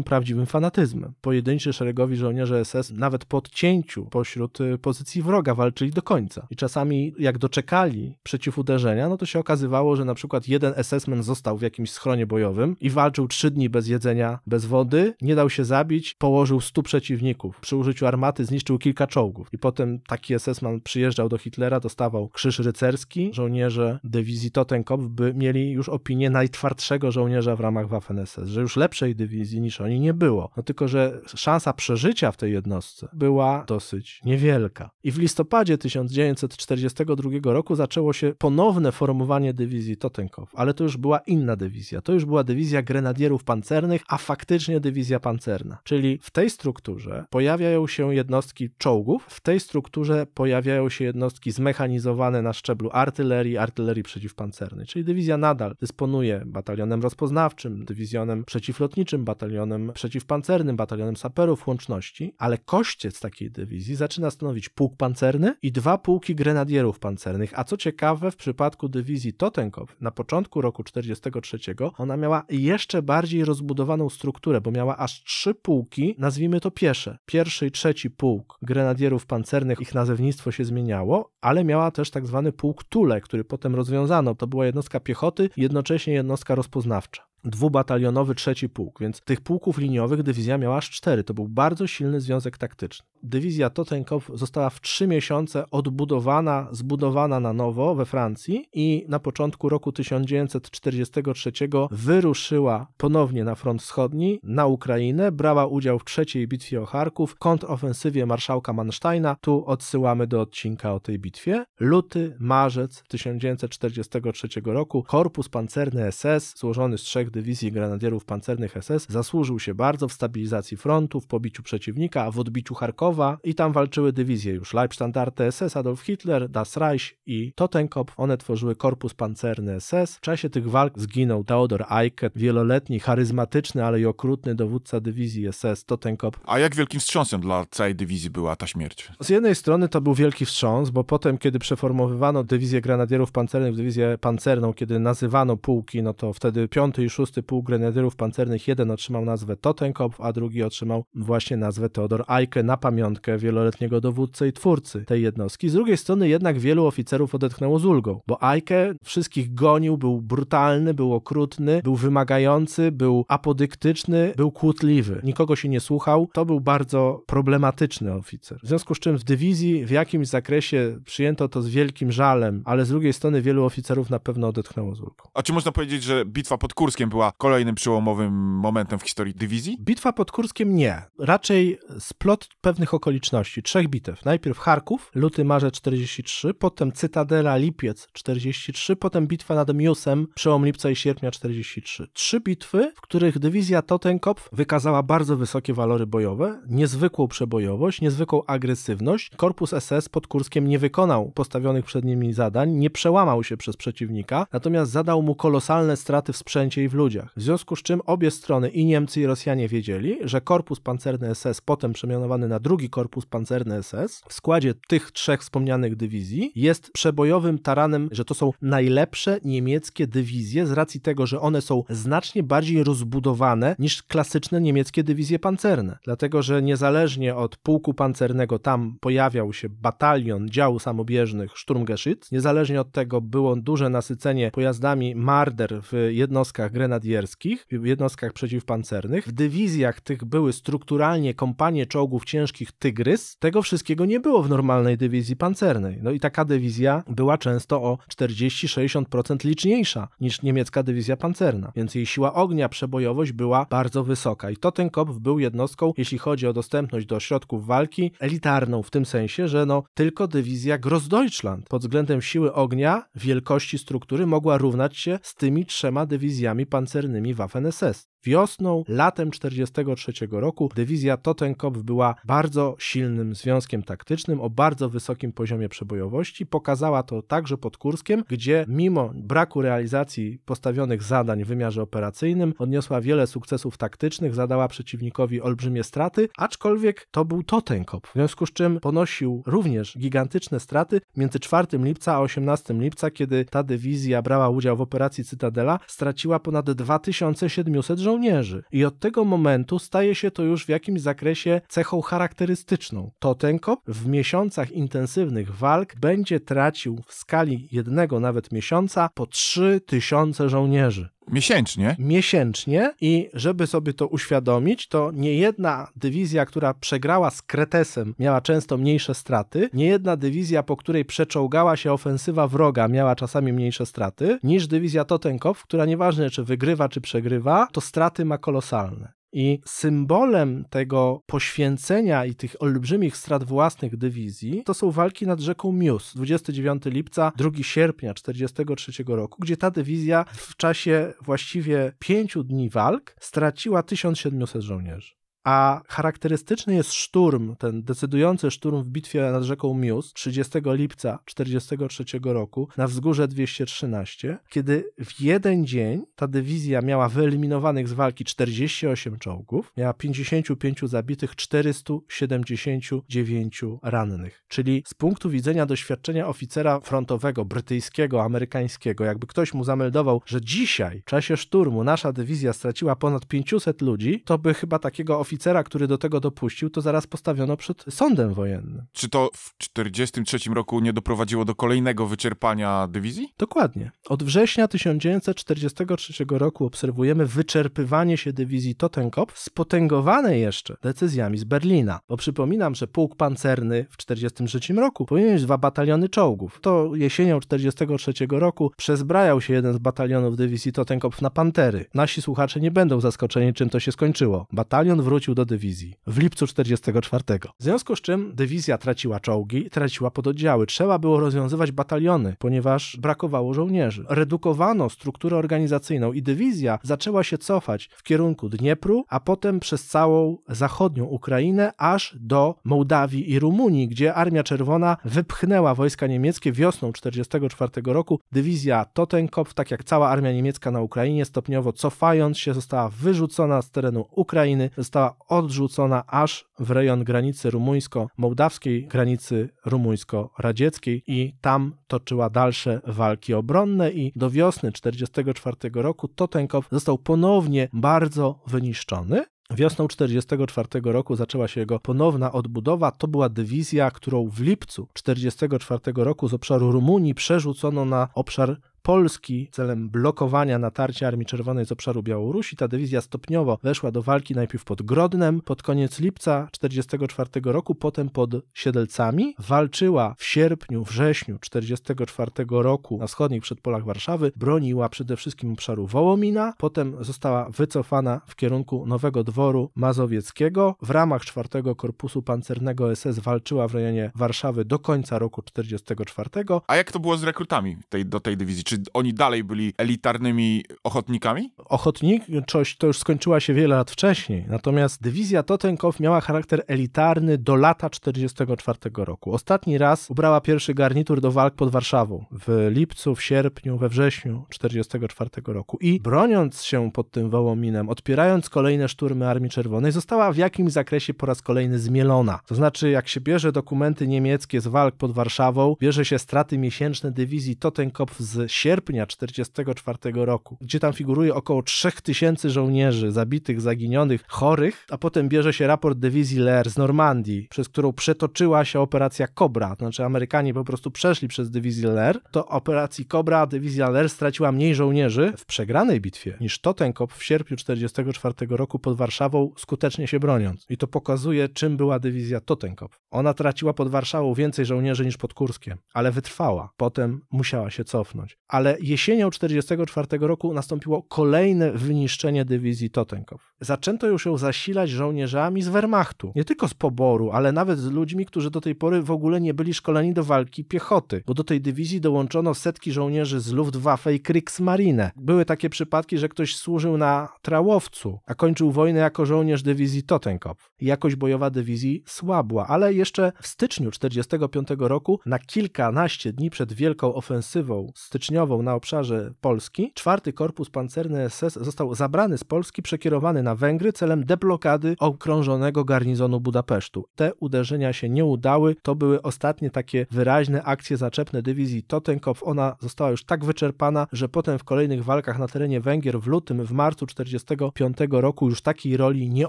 prawdziwym fanatyzmem. Pojedynczy szeregowi żołnierze SS nawet po odcięciu pośród y, pozycji wroga walczyli do końca. I czasami jak doczekali przeciwuderzenia, no to się okazywało, że na przykład jeden SS-men został w jakimś schronie bojowym i walczył trzy dni bez jedzenia, bez wody, nie dał się zabić, położył stu przeciwników. Przy użyciu armaty zniszczył kilka czołgów. I potem taki SS-man przyjeżdżał do Hitlera, dostawał krzyż rycerski, żołnierze żołnierze dywizji Totenkopf by mieli już opinię najtwardszego żołnierza w ramach Waffen-SS, że już lepszej dywizji niż oni nie było. No tylko, że szansa przeżycia w tej jednostce była dosyć niewielka. I w listopadzie 1942 roku zaczęło się ponowne formowanie dywizji Totenkopf, ale to już była inna dywizja. To już była dywizja grenadierów pancernych, a faktycznie dywizja pancerna. Czyli w tej strukturze pojawiają się jednostki czołgów, w tej strukturze pojawiają się jednostki zmechanizowane na szczeblu artylerii, artylerii Artylerii Przeciwpancernej, czyli dywizja nadal dysponuje batalionem rozpoznawczym, dywizjonem przeciwlotniczym, batalionem przeciwpancernym, batalionem saperów łączności, ale kościec takiej dywizji zaczyna stanowić pułk pancerny i dwa pułki grenadierów pancernych, a co ciekawe w przypadku dywizji Totenkow na początku roku 1943 ona miała jeszcze bardziej rozbudowaną strukturę, bo miała aż trzy pułki, nazwijmy to piesze. Pierwszy i trzeci pułk grenadierów pancernych, ich nazewnictwo się zmieniało, ale miała też tak zwany pułk Tule, który potem potem rozwiązano. To była jednostka piechoty, jednocześnie jednostka rozpoznawcza dwubatalionowy trzeci pułk, więc tych pułków liniowych dywizja miała aż cztery. To był bardzo silny związek taktyczny dywizja Totenkopf została w trzy miesiące odbudowana, zbudowana na nowo we Francji i na początku roku 1943 wyruszyła ponownie na front wschodni, na Ukrainę, brała udział w trzeciej bitwie o Charków, kontrofensywie marszałka Mansteina. Tu odsyłamy do odcinka o tej bitwie. Luty, marzec 1943 roku korpus pancerny SS złożony z trzech dywizji grenadierów pancernych SS zasłużył się bardzo w stabilizacji frontu, w pobiciu przeciwnika, a w odbiciu Charkowa Krakowa i tam walczyły dywizje już Leibstandarte SS Adolf Hitler, Das Reich i Totenkopf. One tworzyły korpus pancerny SS. W czasie tych walk zginął Theodor Eike, wieloletni, charyzmatyczny, ale i okrutny dowódca dywizji SS Totenkopf. A jak wielkim wstrząsem dla całej dywizji była ta śmierć? Z jednej strony to był wielki wstrząs, bo potem, kiedy przeformowywano dywizję grenadierów pancernych w dywizję pancerną, kiedy nazywano pułki, no to wtedy 5 i 6 pułk grenadierów pancernych, jeden otrzymał nazwę Totenkopf, a drugi otrzymał właśnie nazwę Theodor Eike na pamiątkę pamiątkę wieloletniego dowódcy i twórcy tej jednostki. Z drugiej strony jednak wielu oficerów odetchnęło z ulgą, bo Ajke wszystkich gonił, był brutalny, był okrutny, był wymagający, był apodyktyczny, był kłótliwy. Nikogo się nie słuchał. To był bardzo problematyczny oficer. W związku z czym w dywizji w jakimś zakresie przyjęto to z wielkim żalem, ale z drugiej strony wielu oficerów na pewno odetchnęło z ulgą. A czy można powiedzieć, że bitwa pod Kurskiem była kolejnym przełomowym momentem w historii dywizji? Bitwa pod Kurskiem nie. Raczej splot pewnych trzech okoliczności, trzech bitew. Najpierw Charków, luty-marzec 43, potem Cytadela, lipiec 43, potem bitwa nad Miusem, przełom lipca i sierpnia 43. Trzy bitwy, w których dywizja Totenkopf wykazała bardzo wysokie walory bojowe, niezwykłą przebojowość, niezwykłą agresywność. Korpus SS pod Kurskiem nie wykonał postawionych przed nimi zadań, nie przełamał się przez przeciwnika, natomiast zadał mu kolosalne straty w sprzęcie i w ludziach. W związku z czym obie strony, i Niemcy, i Rosjanie wiedzieli, że korpus pancerny SS, potem przemianowany na drugi II Korpus Pancerny SS w składzie tych trzech wspomnianych dywizji jest przebojowym taranem, że to są najlepsze niemieckie dywizje z racji tego, że one są znacznie bardziej rozbudowane niż klasyczne niemieckie dywizje pancerne. Dlatego, że niezależnie od pułku pancernego tam pojawiał się batalion działu samobieżnych Sturmgeschütz, niezależnie od tego było duże nasycenie pojazdami Marder w jednostkach grenadierskich, w jednostkach przeciwpancernych. W dywizjach tych były strukturalnie kompanie czołgów ciężkich tygrys, tego wszystkiego nie było w normalnej dywizji pancernej. No i taka dywizja była często o 40-60% liczniejsza niż niemiecka dywizja pancerna, więc jej siła ognia, przebojowość była bardzo wysoka. I Totenkopf był jednostką, jeśli chodzi o dostępność do środków walki, elitarną w tym sensie, że no tylko dywizja Grossdeutschland pod względem siły ognia, wielkości struktury mogła równać się z tymi trzema dywizjami pancernymi Waffen-SS. Wiosną, latem 1943 roku dywizja Totenkopf była bardzo silnym związkiem taktycznym o bardzo wysokim poziomie przebojowości. Pokazała to także pod Kurskiem, gdzie mimo braku realizacji postawionych zadań w wymiarze operacyjnym odniosła wiele sukcesów taktycznych, zadała przeciwnikowi olbrzymie straty, aczkolwiek to był Totenkopf, w związku z czym ponosił również gigantyczne straty między 4 lipca a 18 lipca, kiedy ta dywizja brała udział w operacji Cytadela, straciła ponad 2700 żołnierzy żołnierzy. I od tego momentu staje się to już w jakimś zakresie cechą charakterystyczną. Totenkop w miesiącach intensywnych walk będzie tracił w skali jednego nawet miesiąca po 3000 żołnierzy. Miesięcznie? Miesięcznie i żeby sobie to uświadomić, to nie jedna dywizja, która przegrała z Kretesem, miała często mniejsze straty, nie jedna dywizja, po której przeczołgała się ofensywa wroga, miała czasami mniejsze straty, niż dywizja Totenkopf, która nieważne czy wygrywa, czy przegrywa, to straty ma kolosalne. I symbolem tego poświęcenia i tych olbrzymich strat własnych dywizji to są walki nad rzeką Mius, 29 lipca, 2 sierpnia 1943 roku, gdzie ta dywizja w czasie właściwie pięciu dni walk straciła 1700 żołnierzy. A charakterystyczny jest szturm, ten decydujący szturm w bitwie nad rzeką Mius 30 lipca 1943 roku na wzgórze 213, kiedy w jeden dzień ta dywizja miała wyeliminowanych z walki 48 czołgów, miała 55 zabitych, 479 rannych. Czyli z punktu widzenia doświadczenia oficera frontowego, brytyjskiego, amerykańskiego, jakby ktoś mu zameldował, że dzisiaj w czasie szturmu nasza dywizja straciła ponad 500 ludzi, to by chyba takiego oficera oficera, który do tego dopuścił, to zaraz postawiono przed sądem wojennym. Czy to w 1943 roku nie doprowadziło do kolejnego wyczerpania dywizji? Dokładnie. Od września 1943 roku obserwujemy wyczerpywanie się dywizji Totenkopf, spotęgowane jeszcze decyzjami z Berlina. Bo przypominam, że pułk pancerny w 1943 roku powinien mieć dwa bataliony czołgów. To jesienią 1943 roku przezbrajał się jeden z batalionów dywizji Totenkopf na pantery. Nasi słuchacze nie będą zaskoczeni, czym to się skończyło. Batalion wrócił wrócił do dywizji w lipcu 1944. W związku z czym dywizja traciła czołgi, traciła pododdziały. Trzeba było rozwiązywać bataliony, ponieważ brakowało żołnierzy. Redukowano strukturę organizacyjną i dywizja zaczęła się cofać w kierunku Dniepru, a potem przez całą zachodnią Ukrainę aż do Mołdawii i Rumunii, gdzie Armia Czerwona wypchnęła wojska niemieckie wiosną 1944 roku. Dywizja Totenkopf, tak jak cała armia niemiecka na Ukrainie, stopniowo cofając się, została wyrzucona z terenu Ukrainy, została odrzucona aż w rejon granicy rumuńsko-mołdawskiej, granicy rumuńsko-radzieckiej i tam toczyła dalsze walki obronne i do wiosny 1944 roku Totenkow został ponownie bardzo wyniszczony. Wiosną 1944 roku zaczęła się jego ponowna odbudowa. To była dywizja, którą w lipcu 1944 roku z obszaru Rumunii przerzucono na obszar Polski celem blokowania natarcia Armii Czerwonej z obszaru Białorusi. Ta dywizja stopniowo weszła do walki najpierw pod Grodnem pod koniec lipca 1944 roku, potem pod Siedelcami. Walczyła w sierpniu, wrześniu 1944 roku na wschodnich przedpolach Warszawy. Broniła przede wszystkim obszaru Wołomina, potem została wycofana w kierunku Nowego Dworu Mazowieckiego. W ramach IV Korpusu Pancernego SS walczyła w rejonie Warszawy do końca roku 1944. A jak to było z rekrutami tej, do tej dywizji? czy oni dalej byli elitarnymi ochotnikami? Ochotniczość to już skończyła się wiele lat wcześniej, natomiast dywizja Totenkopf miała charakter elitarny do lata 44 roku. Ostatni raz ubrała pierwszy garnitur do walk pod Warszawą w lipcu, w sierpniu, we wrześniu 44 roku i broniąc się pod tym Wołominem, odpierając kolejne szturmy Armii Czerwonej, została w jakimś zakresie po raz kolejny zmielona. To znaczy, jak się bierze dokumenty niemieckie z walk pod Warszawą, bierze się straty miesięczne dywizji Totenkopf z sierpnia 1944 roku, gdzie tam figuruje około 3000 żołnierzy zabitych, zaginionych, chorych, a potem bierze się raport dywizji Leer z Normandii, przez którą przetoczyła się operacja Cobra, to znaczy Amerykanie po prostu przeszli przez dywizję Leer, to operacji Cobra dywizja Leer straciła mniej żołnierzy w przegranej bitwie niż Totenkopf w sierpniu 1944 roku pod Warszawą skutecznie się broniąc. I to pokazuje, czym była dywizja Totenkopf. Ona traciła pod Warszawą więcej żołnierzy niż pod Kurskiem, ale wytrwała. Potem musiała się cofnąć ale jesienią 1944 roku nastąpiło kolejne wyniszczenie dywizji Totenkow. Zaczęto już ją zasilać żołnierzami z Wehrmachtu, nie tylko z poboru, ale nawet z ludźmi, którzy do tej pory w ogóle nie byli szkoleni do walki piechoty, bo do tej dywizji dołączono setki żołnierzy z Luftwaffe i Kriegsmarine. Były takie przypadki, że ktoś służył na trałowcu, a kończył wojnę jako żołnierz dywizji Totenkow. Jakość bojowa dywizji słabła, ale jeszcze w styczniu 1945 roku, na kilkanaście dni przed wielką ofensywą styczniową, na obszarze Polski. Czwarty korpus pancerny SS został zabrany z Polski, przekierowany na Węgry celem deblokady okrążonego garnizonu Budapesztu. Te uderzenia się nie udały, to były ostatnie takie wyraźne akcje zaczepne dywizji Totenkopf, Ona została już tak wyczerpana, że potem w kolejnych walkach na terenie Węgier w lutym, w marcu 1945 roku już takiej roli nie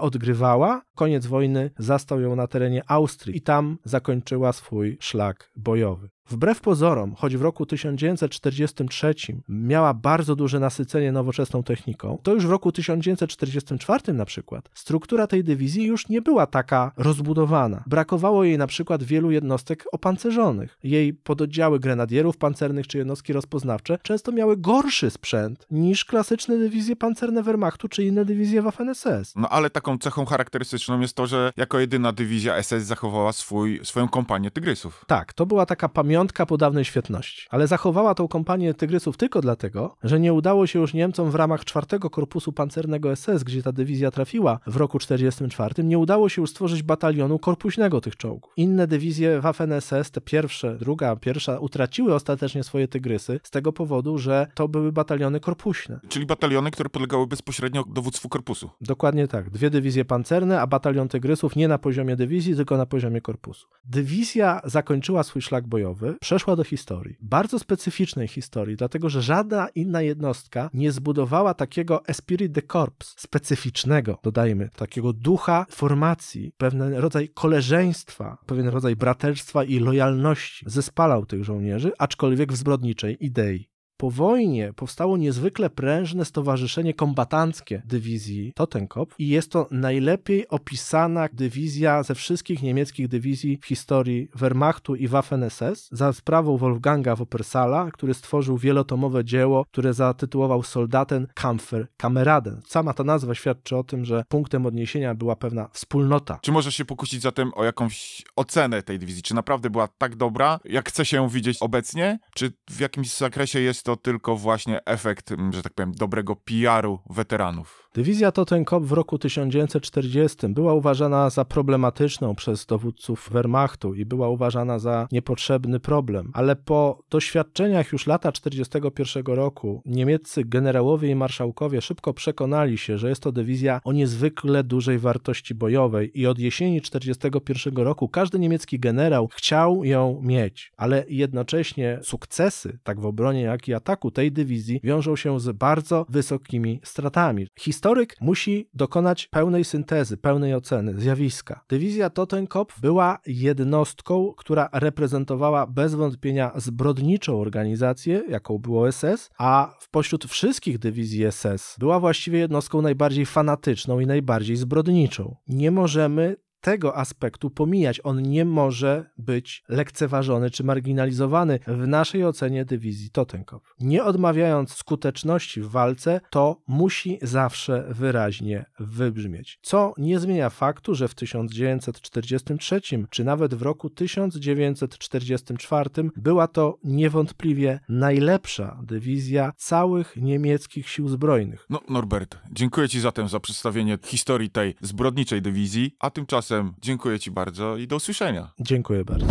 odgrywała. Koniec wojny zastał ją na terenie Austrii i tam zakończyła swój szlak bojowy. Wbrew pozorom, choć w roku 1943 miała bardzo duże nasycenie nowoczesną techniką, to już w roku 1944 na przykład struktura tej dywizji już nie była taka rozbudowana. Brakowało jej na przykład wielu jednostek opancerzonych. Jej pododdziały grenadierów pancernych czy jednostki rozpoznawcze często miały gorszy sprzęt niż klasyczne dywizje pancerne Wehrmachtu czy inne dywizje Waffen-SS. No ale taką cechą charakterystyczną jest to, że jako jedyna dywizja SS zachowała swój, swoją kompanię tygrysów. Tak, to była taka pamięć pamiątka po dawnej świetności. Ale zachowała tą kompanię tygrysów tylko dlatego, że nie udało się już Niemcom w ramach czwartego korpusu pancernego SS, gdzie ta dywizja trafiła w roku 1944, nie udało się już stworzyć batalionu korpuśnego tych czołgów. Inne dywizje Waffen-SS, te pierwsze, druga, pierwsza, utraciły ostatecznie swoje tygrysy z tego powodu, że to były bataliony korpuśne. Czyli bataliony, które podlegały bezpośrednio dowództwu korpusu. Dokładnie tak. Dwie dywizje pancerne, a batalion tygrysów nie na poziomie dywizji, tylko na poziomie korpusu. Dywizja zakończyła swój szlak bojowy przeszła do historii. Bardzo specyficznej historii, dlatego że żadna inna jednostka nie zbudowała takiego esprit de corps, specyficznego, dodajmy, takiego ducha formacji, pewien rodzaj koleżeństwa, pewien rodzaj braterstwa i lojalności zespalał tych żołnierzy, aczkolwiek w zbrodniczej idei. Po wojnie powstało niezwykle prężne stowarzyszenie kombatanckie dywizji Totenkopf i jest to najlepiej opisana dywizja ze wszystkich niemieckich dywizji w historii Wehrmachtu i Waffen-SS za sprawą Wolfganga Wopersala, który stworzył wielotomowe dzieło, które zatytułował Soldaten Kampfer Kameraden. Sama ta nazwa świadczy o tym, że punktem odniesienia była pewna wspólnota. Czy możesz się pokusić zatem o jakąś ocenę tej dywizji? Czy naprawdę była tak dobra, jak chce się ją widzieć obecnie? Czy w jakimś zakresie jest to tylko właśnie efekt, mm, że tak powiem, dobrego PR-u weteranów. Dywizja Totenkopf w roku 1940 była uważana za problematyczną przez dowódców Wehrmachtu i była uważana za niepotrzebny problem, ale po doświadczeniach już lata 1941 roku niemieccy generałowie i marszałkowie szybko przekonali się, że jest to dywizja o niezwykle dużej wartości bojowej i od jesieni 1941 roku każdy niemiecki generał chciał ją mieć, ale jednocześnie sukcesy, tak w obronie, jak i ataku tej dywizji, wiążą się z bardzo wysokimi stratami historyk musi dokonać pełnej syntezy, pełnej oceny zjawiska. Dywizja Totenkopf była jednostką, która reprezentowała bez wątpienia zbrodniczą organizację, jaką było SS, a w pośród wszystkich dywizji SS była właściwie jednostką najbardziej fanatyczną i najbardziej zbrodniczą. Nie możemy tego aspektu pomijać. On nie może być lekceważony czy marginalizowany w naszej ocenie dywizji Totenkopf. Nie odmawiając skuteczności w walce, to musi zawsze wyraźnie wybrzmieć. Co nie zmienia faktu, że w 1943 czy nawet w roku 1944 była to niewątpliwie najlepsza dywizja całych niemieckich sił zbrojnych. No Norbert, dziękuję Ci zatem za przedstawienie historii tej zbrodniczej dywizji, a tymczasem Tymczasem dziękuję Ci bardzo i do usłyszenia. Dziękuję bardzo.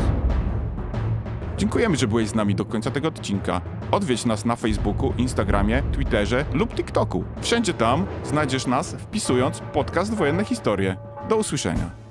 Dziękujemy, że byłeś z nami do końca tego odcinka. Odwiedź nas na Facebooku, Instagramie, Twitterze lub TikToku. Wszędzie tam znajdziesz nas wpisując podcast Wojenne Historie. Do usłyszenia.